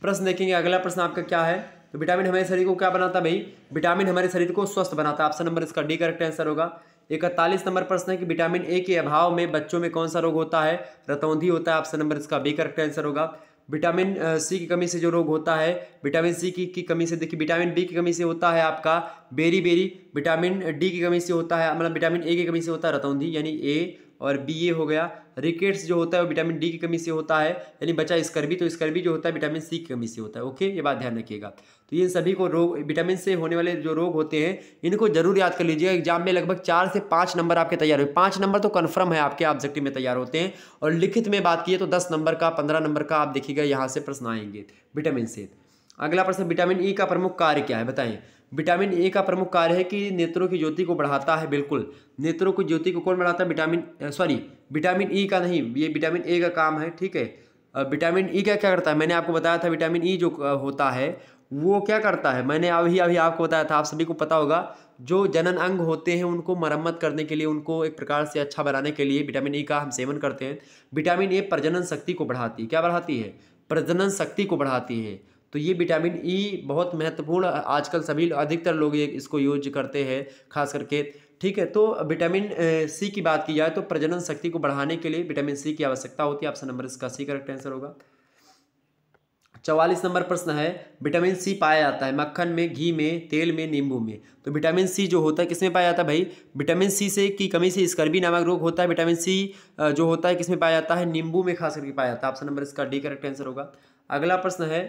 प्रश्न देखेंगे अगला प्रश्न आपका क्या है तो विटामिन हमारे शरीर को क्या बनाता है भाई विटामिन हमारे शरीर को स्वस्थ बनाता है ऑप्शन नंबर इसका डी करेक्ट आंसर होगा इकतालीस नंबर प्रश्न है कि विटामिन ए के अभाव में बच्चों में कौन सा रोग होता है रतौंधी होता है ऑप्शन नंबर इसका बी करेक्ट आंसर होगा विटामिन सी की कमी से जो रोग होता है विटामिन सी की, की कमी से देखिए विटामिन बी की कमी से होता है आपका बेरी बेरी विटामिन डी की कमी से होता है मतलब विटामिन ए की कमी से होता है रतौंधी यानी ए और बी ए हो गया रिकेट्स जो होता है वो विटामिन डी की कमी से होता है यानी बचा स्कर्वी तो स्कर्वी जो होता है विटामिन सी की कमी से होता है ओके ये बात ध्यान रखिएगा तो ये सभी को रोग विटामिन से होने वाले जो रोग होते हैं इनको जरूर याद कर लीजिएगा एग्जाम में लगभग चार से पाँच नंबर आपके तैयार हुए पाँच नंबर तो कन्फर्म है आपके ऑब्जेक्टिव में तैयार होते हैं और लिखित में बात की तो दस नंबर का पंद्रह नंबर का आप देखिएगा यहाँ से प्रश्न आएंगे विटामिन से अगला प्रश्न विटामिन ई e का प्रमुख कार्य क्या है बताएं विटामिन ए का प्रमुख कार्य है कि नेत्रों की ज्योति को बढ़ाता है बिल्कुल नेत्रों की ज्योति को कौन बढ़ाता है विटामिन सॉरी विटामिन ई का नहीं ये विटामिन ए का काम है ठीक है विटामिन ई का क्या करता है मैंने आपको बताया था विटामिन ई जो होता है वो क्या करता है मैंने अभी अभी आपको बताया था आप सभी को पता होगा जो जनन अंग होते हैं उनको मरम्मत करने के लिए उनको एक प्रकार से अच्छा बनाने के लिए विटामिन ई का हम सेवन करते हैं विटामिन ए प्रजनन शक्ति को बढ़ाती है क्या बढ़ाती है प्रजनन शक्ति को बढ़ाती है तो ये विटामिन ई बहुत महत्वपूर्ण आजकल सभी अधिकतर लोग ये इसको यूज करते हैं खास करके ठीक है तो विटामिन सी की बात की जाए तो प्रजनन शक्ति को बढ़ाने के लिए विटामिन सी की आवश्यकता होती है ऑप्शन नंबर इसका सी करेक्ट आंसर होगा चवालीस नंबर प्रश्न है विटामिन सी पाया जाता है मक्खन में घी में तेल में नींबू में तो विटामिन सी जो होता है किसमें पाया जाता है भाई विटामिन सी से की कमी से स्कर्बी नामक रोग होता है विटामिन सी जो होता है किसमें पाया जाता है नींबू में खास करके पाया जाता है ऑप्शन नंबर इसका डी करेक्ट आंसर होगा अगला प्रश्न है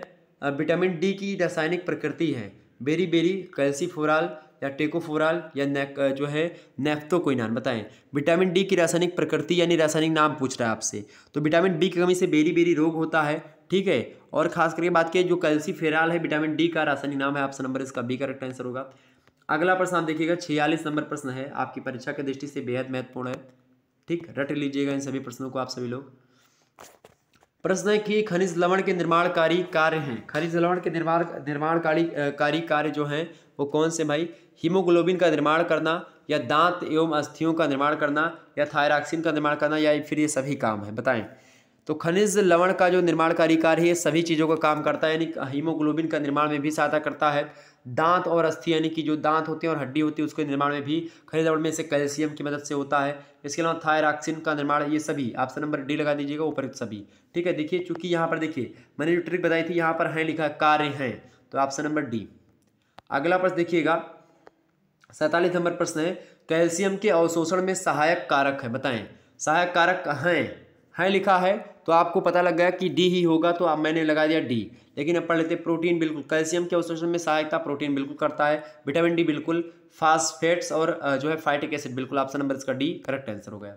विटामिन डी की रासायनिक प्रकृति है बेरी बेरी कैल्सीफोराल या टेकोफोराल या जो है नेफ्तो कोई नाम बताएं विटामिन डी की रासायनिक प्रकृति यानी रासायनिक नाम पूछ रहा है आपसे तो विटामिन डी की कमी से बेरी बेरी रोग होता है ठीक है और खास करके बात की जो कैल्सीफेराल है विटामिन डी का रासायनिक नाम है ऑप्शन नंबर इसका बी करेक्ट आंसर होगा अगला प्रश्न आप देखिएगा छियालीस नंबर प्रश्न है आपकी परीक्षा की दृष्टि से बेहद महत्वपूर्ण है ठीक रट लीजिएगा इन सभी प्रश्नों को आप सभी लोग प्रश्न है कि खनिज लवण के निर्माणकारी कार्य हैं खनिज लवण के निर्माण निर्माणकारी कारी कार्य जो हैं वो कौन से भाई हीमोग्लोबिन का निर्माण करना या दांत एवं अस्थियों का निर्माण करना या थायराक्सिन का निर्माण करना या फिर ये सभी काम है बताएं तो खनिज लवण का जो निर्माणकारी कार्य है सभी चीज़ों का काम करता है यानी हीमोग्लोबिन का निर्माण में भी सहायता करता है दांत और अस्थि यानी कि जो दांत होते हैं और हड्डी होती है उसके निर्माण में भी खनिज लवण में से कैल्शियम की मदद से होता है इसके अलावा थायराक्सिन का निर्माण ये सभी ऑप्शन नंबर डी लगा दीजिएगा ऊपर सभी ठीक है देखिए चूंकि यहाँ पर देखिए मैंने जो ट्रिक बताई थी यहाँ पर हैं लिखा कार्य हैं तो ऑप्शन नंबर डी अगला प्रश्न देखिएगा सैंतालीस नंबर प्रश्न है कैल्शियम के अवशोषण में सहायक कारक है बताएं सहायक कारक हैं है लिखा है तो आपको पता लग गया कि डी ही होगा तो अब मैंने लगा दिया डी लेकिन अब पढ़ लेते प्रोटीन बिल्कुल कैल्शियम के अवशोषण में सहायता प्रोटीन बिल्कुल करता है विटामिन डी बिल्कुल फास्फेट्स और जो है फाइटिक एसिड बिल्कुल ऑप्शन नंबर इसका डी करेक्ट आंसर हो गया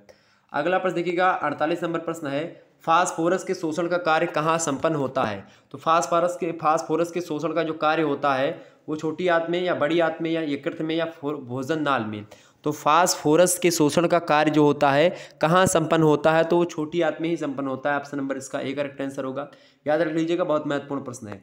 अगला प्रश्न देखिएगा अड़तालीस नंबर प्रश्न है फास्फोरस के शोषण का कार्य कहाँ संपन्न होता है तो फास्फोरस के फास्फोरस के शोषण का जो कार्य होता है वो छोटी आत्मे में या बड़ी आत्मे में या यकृत में या भोजन नाल में तो फास्फोरस के शोषण का कार्य जो होता है कहाँ संपन्न होता है तो वो छोटी आंत में ही संपन्न होता है ऑप्शन नंबर इसका ए करेक्ट आंसर होगा याद रख लीजिएगा बहुत महत्वपूर्ण प्रश्न है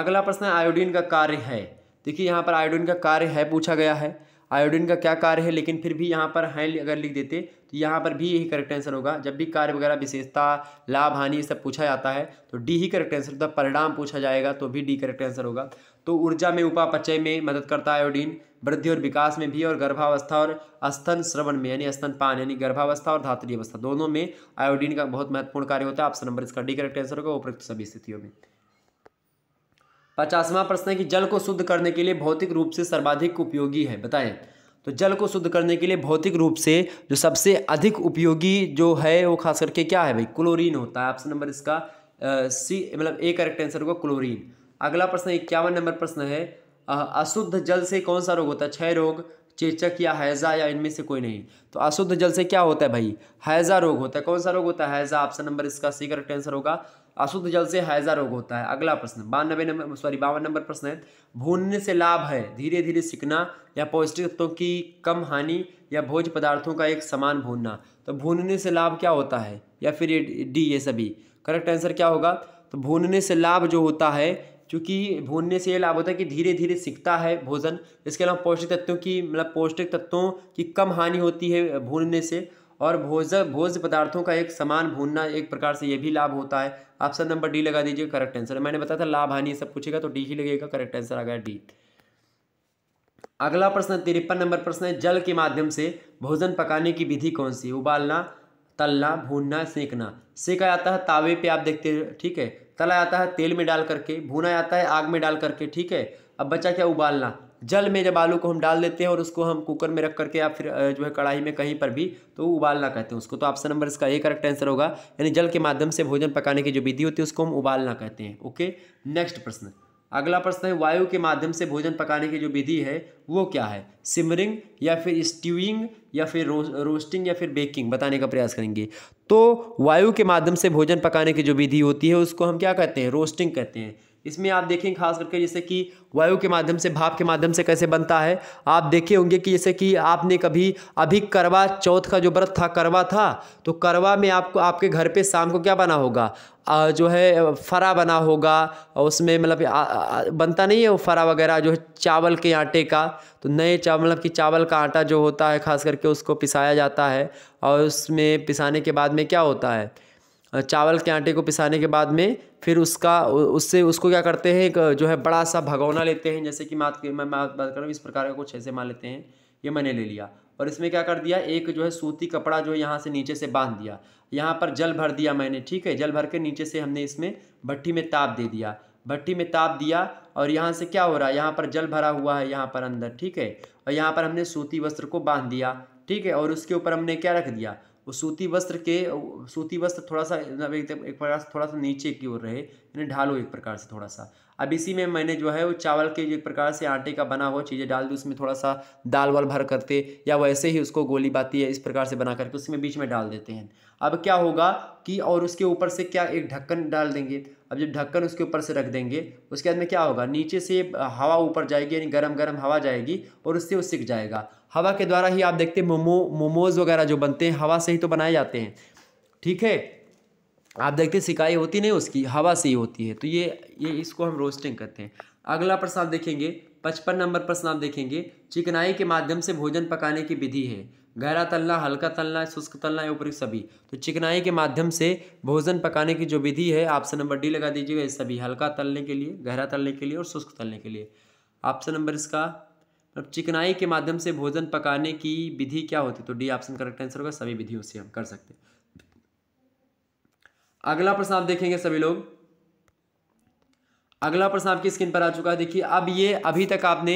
अगला प्रश्न है आयोडीन का कार्य है देखिए यहाँ पर आयोडीन का कार्य है पूछा गया है आयोडीन का क्या कार्य है लेकिन फिर भी यहाँ पर हैं अगर लिख देते तो यहाँ पर भी यही करेक्ट आंसर होगा जब भी कार्य वगैरह विशेषता लाभ हानि सब पूछा जाता है तो डी ही करेक्ट आंसर होता मतलब है परिणाम पूछा जाएगा तो भी डी करेक्ट आंसर होगा तो ऊर्जा में उपापचय में मदद करता है आयोडीन वृद्धि और विकास में भी और गर्भावस्था और स्तन श्रवण में यानी स्तन पान यानी गर्भावस्था और धात्री अवस्था दोनों में आयोडीन का बहुत महत्वपूर्ण कार्य होता है ऑप्शन नंबर इसका डी करेक्ट आंसर होगा उपयुक्त सभी स्थितियों में पचासवां प्रश्न है कि जल को शुद्ध करने के लिए भौतिक रूप से सर्वाधिक उपयोगी है बताएं तो जल को शुद्ध करने के लिए भौतिक रूप से जो सबसे अधिक उपयोगी जो है वो खास करके क्या है भाई क्लोरीन होता है ऑप्शन नंबर इसका सी मतलब ए करेक्ट आंसर होगा क्लोरीन अगला प्रश्न इक्यावन नंबर प्रश्न है अशुद्ध जल से कौन सा रोग होता है क्षय रोग चेचक या हैज़ा या इनमें से कोई नहीं तो अशुद्ध जल से क्या होता है भाई हैज़ा रोग होता है कौन सा रोग होता है हैज़ा ऑप्शन नंबर इसका सी करेक्ट आंसर होगा अशुद्ध जल से हैज़ा रोग होता है अगला प्रश्न बानबे नंबर सॉरी बावन नंबर प्रश्न है भूनने से लाभ है धीरे धीरे सीखना या पौष्टिक तत्वों की कम हानि या भोज पदार्थों का एक समान भूनना तो भूनने से लाभ क्या होता है या फिर डी ये सभी करेक्ट आंसर क्या होगा तो भूनने से लाभ जो होता है क्योंकि भूनने से ये लाभ होता है कि धीरे धीरे सीखता है भोजन इसके अलावा पौष्टिक तत्वों की मतलब पौष्टिक तत्वों की कम हानि होती है भूनने से और भोज भोज पदार्थों का एक समान भूनना एक प्रकार से ये भी लाभ होता है ऑप्शन नंबर डी लगा दीजिए करेक्ट आंसर मैंने बताया था लाभ हानि सब पूछेगा तो डी ही लगेगा करेक्ट आंसर आ गया डी अगला प्रश्न तिरपन नंबर प्रश्न है जल के माध्यम से भोजन पकाने की विधि कौन सी उबालना तलना भूनना सेकना सेका आता है तावे पे आप देखते ठीक है तला जाता है तेल में डाल करके भुना जाता है आग में डाल करके ठीक है अब बचा क्या उबालना जल में जब आलू को हम डाल देते हैं और उसको हम कुकर में रख करके या फिर जो है कढ़ाई में कहीं पर भी तो उबालना कहते हैं उसको तो ऑप्शन नंबर इसका ए करेक्ट आंसर होगा यानी जल के माध्यम से भोजन पकाने की जो विधि होती है उसको हम उबालना कहते हैं ओके नेक्स्ट प्रश्न अगला प्रश्न है वायु के माध्यम से भोजन पकाने की जो विधि है वो क्या है सिमरिंग या फिर स्ट्यूइंग या फिर रो, रोस्टिंग या फिर बेकिंग बताने का प्रयास करेंगे तो वायु के माध्यम से भोजन पकाने की जो विधि होती है उसको हम क्या कहते हैं रोस्टिंग कहते हैं इसमें आप देखें खास करके जैसे कि वायु के माध्यम से भाप के माध्यम से कैसे बनता है आप देखे होंगे कि जैसे कि आपने कभी अभी करवा चौथ का जो व्रत था करवा था तो करवा में आपको आपके घर पे शाम को क्या बना होगा आ, जो है फरा बना होगा उसमें मतलब बनता नहीं है वो फरा वगैरह जो है चावल के आटे का तो नए चावल मतलब कि चावल का आटा जो होता है खास करके उसको पिसाया जाता है और उसमें पिसाने के बाद में क्या होता है चावल के आटे को पिसाने के बाद में फिर उसका उससे उसको क्या करते हैं एक जो है बड़ा सा भगौना लेते हैं जैसे कि मात मैं बात बात कर रहा इस प्रकार का कुछ ऐसे मान लेते हैं ये मैंने ले लिया और इसमें क्या कर दिया एक जो है सूती कपड़ा जो है यहाँ से नीचे से बांध दिया यहाँ पर जल भर दिया मैंने ठीक है जल भर के नीचे से हमने इसमें भट्टी में ताप दे दिया भट्टी में ताप दिया और यहाँ से क्या हो रहा है यहाँ पर जल भरा हुआ है यहाँ पर अंदर ठीक है और यहाँ पर हमने सूती वस्त्र को बांध दिया ठीक है और उसके ऊपर हमने क्या रख दिया वो सूती वस्त्र के सूती वस्त्र थोड़ा सा मतलब एक प्रकार से थोड़ा सा नीचे की ओर रहे यानी ढालो एक प्रकार से थोड़ा सा अब इसी में मैंने जो है वो चावल के एक प्रकार से आटे का बना हुआ चीज़ें डाल दी उसमें थोड़ा सा दाल वाल भर करते या वैसे ही उसको गोली बाती है इस प्रकार से बना करके उसमें बीच में डाल देते हैं अब क्या होगा कि और उसके ऊपर से क्या एक ढक्कन डाल देंगे अब जब ढक्कन उसके ऊपर से रख देंगे उसके बाद में क्या होगा नीचे से हवा ऊपर जाएगी यानी गर्म गर्म हवा जाएगी और उससे वो सिक जाएगा हवा के द्वारा ही आप देखते हैं मोमो मोमोज़ वगैरह जो बनते हैं हवा से ही तो बनाए जाते हैं ठीक है आप देखते हैं सिकाई होती नहीं उसकी हवा से ही होती है तो ये ये इसको हम रोस्टिंग करते हैं अगला प्रश्न आप देखेंगे पचपन नंबर प्रश्न आप देखेंगे चिकनाई के माध्यम से भोजन पकाने की विधि है गहरा तलना हल्का तलना शुष्क तलना या उपरी सभी तो चिकनाई के माध्यम से भोजन पकाने की जो विधि है ऑप्शन नंबर डी लगा दीजिएगा सभी हल्का तलने के लिए गहरा तलने के लिए और शुष्क तलने के लिए ऑप्शन नंबर इसका और चिकनाई के माध्यम से भोजन पकाने की विधि क्या होती तो डी ऑप्शन करेक्ट आंसर होगा सभी विधियों से हम कर सकते हैं अगला प्रश्न आप देखेंगे सभी लोग अगला प्रश्न आपकी स्क्रीन पर आ चुका है देखिए अब ये अभी तक आपने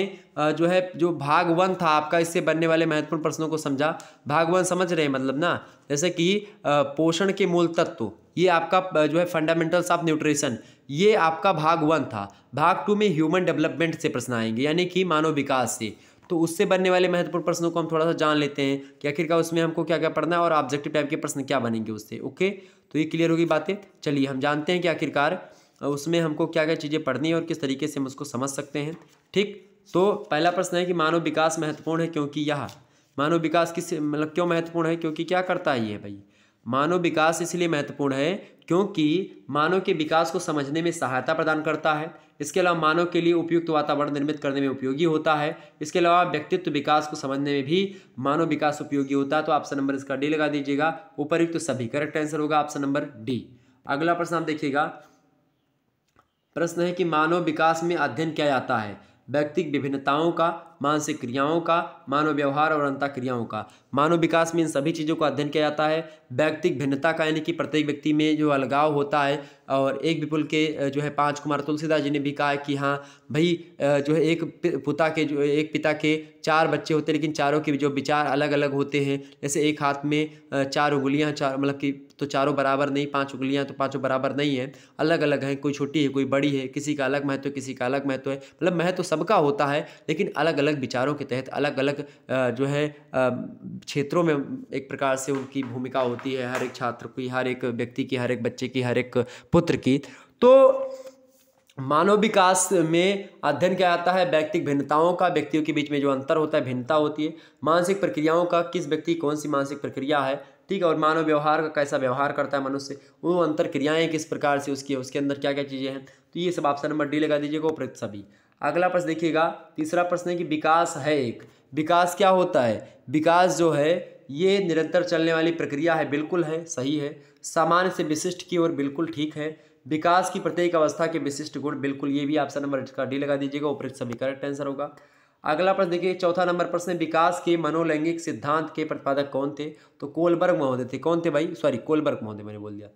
जो है जो भाग वन था आपका इससे बनने वाले महत्वपूर्ण प्रश्नों को समझा भाग वन समझ रहे हैं मतलब ना जैसे कि पोषण के मूल तत्व ये आपका जो है फंडामेंटल्स ऑफ न्यूट्रिशन ये आपका भाग वन था भाग टू में ह्यूमन डेवलपमेंट से प्रश्न आएंगे यानी कि मानव विकास से तो उससे बनने वाले महत्वपूर्ण प्रश्नों को हम थोड़ा सा जान लेते हैं कि आखिरकार उसमें हमको क्या क्या पढ़ना है और ऑब्जेक्टिव टाइप के प्रश्न क्या बनेंगे उससे ओके तो ये क्लियर होगी बातें चलिए हम जानते हैं कि आखिरकार उसमें हमको क्या क्या चीज़ें पढ़नी है और किस तरीके से हम उसको समझ सकते हैं ठीक तो पहला प्रश्न है कि मानव विकास महत्वपूर्ण है क्योंकि यह मानव विकास किस मतलब क्यों महत्वपूर्ण है क्योंकि क्या करता है ये भाई मानव विकास इसलिए महत्वपूर्ण है क्योंकि मानव के विकास को समझने में सहायता प्रदान करता है इसके अलावा मानव के लिए उपयुक्त वातावरण निर्मित करने में उपयोगी होता है इसके अलावा व्यक्तित्व विकास को समझने में भी मानव विकास उपयोगी होता है तो ऑप्शन नंबर इसका डी लगा दीजिएगा उपरयुक्त तो सभी करेक्ट आंसर होगा ऑप्शन नंबर डी अगला प्रश्न आप देखिएगा प्रश्न है कि मानव विकास में अध्ययन किया जाता है व्यक्तिक विभिन्नताओं का मानसिक क्रियाओं का मानव व्यवहार और अंत क्रियाओं का मानव विकास में इन सभी चीज़ों का अध्ययन किया जाता है व्यक्तिक भिन्नता का यानी कि प्रत्येक व्यक्ति में जो अलगाव होता है और एक विपुल के जो है पाँच कुमार तुलसीदास जी ने भी कहा कि हाँ भाई जो है एक पिता के जो एक पिता के चार बच्चे होते हैं लेकिन चारों के जो विचार अलग अलग होते हैं जैसे एक हाथ में चार उंगलियाँ चार मतलब कि तो चारों बराबर नहीं पांच उंगलियाँ तो पांचों बराबर नहीं है अलग अलग हैं कोई छोटी है कोई बड़ी है किसी का अलग महत्व किसी का अलग महत्व है मतलब महत्व सबका होता है लेकिन अलग अलग विचारों के तहत अलग अलग जो है क्षेत्रों में एक प्रकार से उनकी भूमिका होती है हर एक छात्र की हर एक व्यक्ति की हर एक बच्चे की हर एक पुत्र की तो मानव विकास में अध्ययन क्या आता है व्यक्तिक भिन्नताओं का व्यक्तियों के बीच में जो अंतर होता है भिन्नता होती है मानसिक प्रक्रियाओं का किस व्यक्ति कौन सी मानसिक प्रक्रिया है ठीक है और मानव व्यवहार का कैसा व्यवहार करता है मनुष्य वो अंतर क्रियाएँ किस प्रकार से उसकी उसके अंदर क्या क्या चीज़ें हैं तो ये सब ऑप्शन नंबर डी लगा दीजिएगा उपरोक्त सभी अगला प्रश्न देखिएगा तीसरा प्रश्न है कि विकास है एक विकास क्या होता है विकास जो है ये निरंतर चलने वाली प्रक्रिया है बिल्कुल है सही है सामान्य से विशिष्ट की ओर बिल्कुल ठीक है विकास की प्रत्येक अवस्था के विशिष्ट गुण बिल्कुल ये भी ऑप्शन नंबर का डी लगा दीजिएगा उपरोक्त सभी करेक्ट आंसर होगा अगला प्रश्न देखिए चौथा नंबर प्रश्न विकास के मनोलैंगिक सिद्धांत के प्रतिपादक कौन थे तो कोलबर्ग महोदय थे कौन थे भाई सॉरी कोलबर्ग महोदय मैंने बोल दिया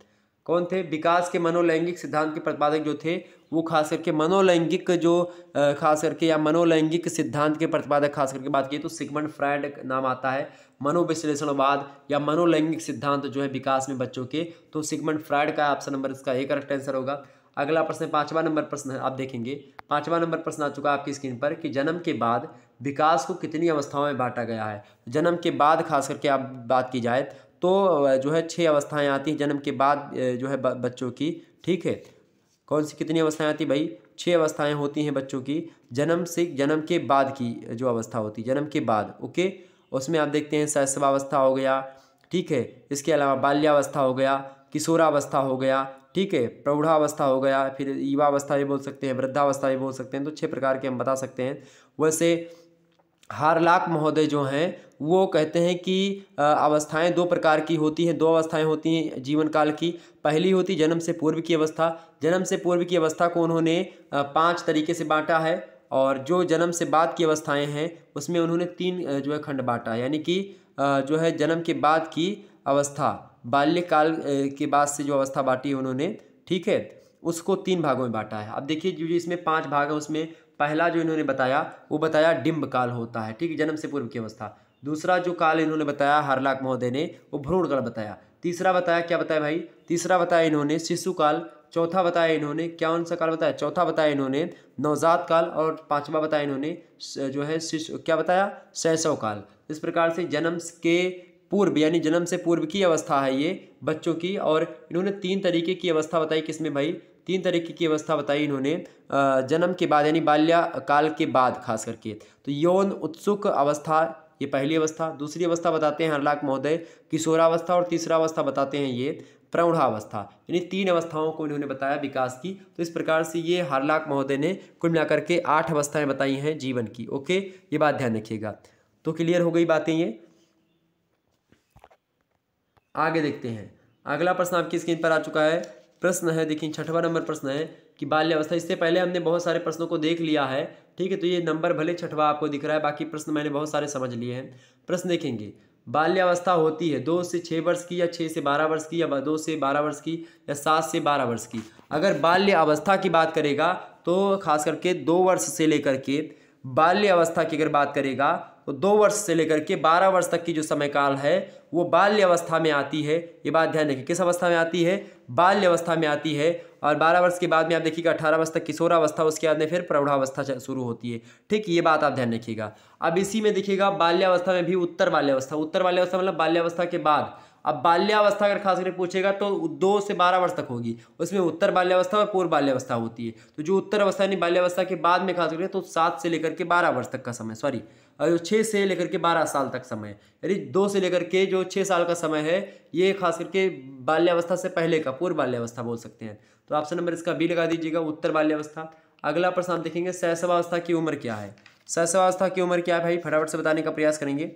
कौन थे विकास के मनोलैंगिक सिद्धांत के प्रतिपादक जो थे वो खास करके मनोलैंगिक जो खास करके या मनोलैंगिक सिद्धांत के प्रतिपादक खास करके बात की तो सिगमंड फ्रायड नाम आता है मनोविश्लेषणवाद या मनोलैंगिक सिद्धांत जो है विकास में बच्चों के तो सिगमंड फ्रायड का ऑप्शन नंबर इसका एक करेक्ट आंसर होगा अगला प्रश्न पाँचवा नंबर प्रश्न आप देखेंगे पाँचवा नंबर प्रश्न आ चुका है आपकी स्क्रीन पर कि जन्म के बाद विकास को कितनी अवस्थाओं में बांटा गया है जन्म के बाद खास करके आप बात की जाए तो जो है छः अवस्थाएं आती हैं जन्म के बाद जो है बच्चों की ठीक है कौन सी कितनी अवस्थाएं आती भाई छः अवस्थाएं होती हैं बच्चों की जन्म से जन्म के बाद की जो अवस्था होती है जन्म के बाद ओके उसमें आप देखते हैं शैशवावस्था हो गया ठीक है इसके अलावा बाल्यावस्था हो गया किशोरावस्था हो गया ठीक है प्रौढ़ावस्था हो गया फिर युवावस्था भी बोल सकते हैं वृद्धावस्था भी बोल सकते हैं तो छः प्रकार के हम बता सकते हैं वैसे हारलाक महोदय जो हैं वो कहते हैं कि अवस्थाएं दो प्रकार की होती हैं दो अवस्थाएं होती हैं जीवन काल की पहली होती जन्म से पूर्व की अवस्था जन्म से पूर्व की अवस्था को उन्होंने पांच तरीके से बांटा है और जो जन्म से बाद की अवस्थाएं हैं उसमें उन्होंने तीन जो है खंड बांटा यानी कि जो है जन्म के बाद की अवस्था बाल्यकाल के बाद से जो अवस्था बांटी है उन्होंने ठीक है उसको तीन भागों में बांटा है अब देखिए जो इसमें पाँच भाग है उसमें पहला जो इन्होंने बताया वो बताया डिम्ब काल होता है ठीक है जन्म से पूर्व की अवस्था दूसरा जो काल इन्होंने बताया हरलाक महोदय ने वो भ्रूण काल बताया तीसरा बताया क्या बताया भाई तीसरा बताया इन्होंने शिशु काल चौथा बताया इन्होंने क्या सा काल बताया चौथा बताया इन्होंने नवजात काल और पांचवा बताया इन्होंने जो है शिशु क्या बताया शैशव काल इस प्रकार से जन्म के पूर्व यानी जन्म से पूर्व की अवस्था है ये बच्चों की और इन्होंने तीन तरीके की अवस्था बताई किसमें भाई तीन तरीके की अवस्था बताई इन्होंने जन्म के बाद यानी बाल्यकाल के बाद खास करके तो यौन उत्सुक अवस्था ये पहली अवस्था दूसरी अवस्था बताते हैं हरलाक महोदय किशोरावस्था और तीसरा अवस्था बताते हैं ये प्रौढ़ावस्था यानी तीन अवस्थाओं को इन्होंने बताया विकास की तो इस प्रकार से ये हरलाक महोदय ने कुल मिलाकर के आठ अवस्थाएं बताई हैं जीवन की ओके ये बात ध्यान रखिएगा तो क्लियर हो गई बातें ये आगे देखते हैं अगला प्रश्न आपकी स्क्रीन पर आ चुका है प्रश्न है देखिए छठवा नंबर प्रश्न है कि बाल्यावस्था इससे पहले हमने बहुत सारे प्रश्नों को देख लिया है ठीक है तो ये नंबर भले छठवा आपको दिख रहा है बाकी प्रश्न मैंने बहुत सारे समझ लिए हैं प्रश्न देखेंगे बाल्यावस्था होती है दो से छः वर्ष की या छः से बारह वर्ष की या दो से बारह वर्ष की या सात से बारह वर्ष की अगर बाल्य अवस्था की बात करेगा तो खास करके दो वर्ष से लेकर के बाल्यावस्था की अगर बात करेगा तो दो वर्ष से लेकर के बारह वर्ष तक की जो समयकाल है वो बाल्यावस्था में आती है ये बात ध्यान रखिए किस अवस्था में आती है बाल्यवस्था में आती है और बारह वर्ष के बाद में आप देखिएगा अठारह वर्ष तक किशोरावस्था उसके बाद में फिर प्रौढ़ावस्था शुरू होती है ठीक ये बात आप ध्यान रखिएगा अब इसी में देखिएगा बाल्यावस्था में भी उत्तर बाल्यावस्था उत्तर बाल्यावस्था मतलब बाल्यावस्था के बाद अब बाल्यावस्था अगर खास करके पूछेगा तो दो से बारह वर्ष तक होगी उसमें उत्तर बाल्यावस्था और पूर्व बाल्यावस्था होती है तो जो उत्तर अवस्था यानी बाल्यावस्था के बाद में खास करके तो सात से लेकर के बारह वर्ष तक का समय सॉरी जो छः से लेकर के बारह साल तक समय यानी दो से लेकर के जो छः साल का समय है ये खास करके बाल्यावस्था से पहले का पूर्व बाल्यावस्था बोल सकते हैं तो ऑप्शन नंबर इसका बी लगा दीजिएगा उत्तर बाल्यावस्था अगला प्रश्न आप देखेंगे सहसवावस्था की उम्र क्या है सहसवावस्था की उम्र क्या है भाई फटाफट से बताने का प्रयास करेंगे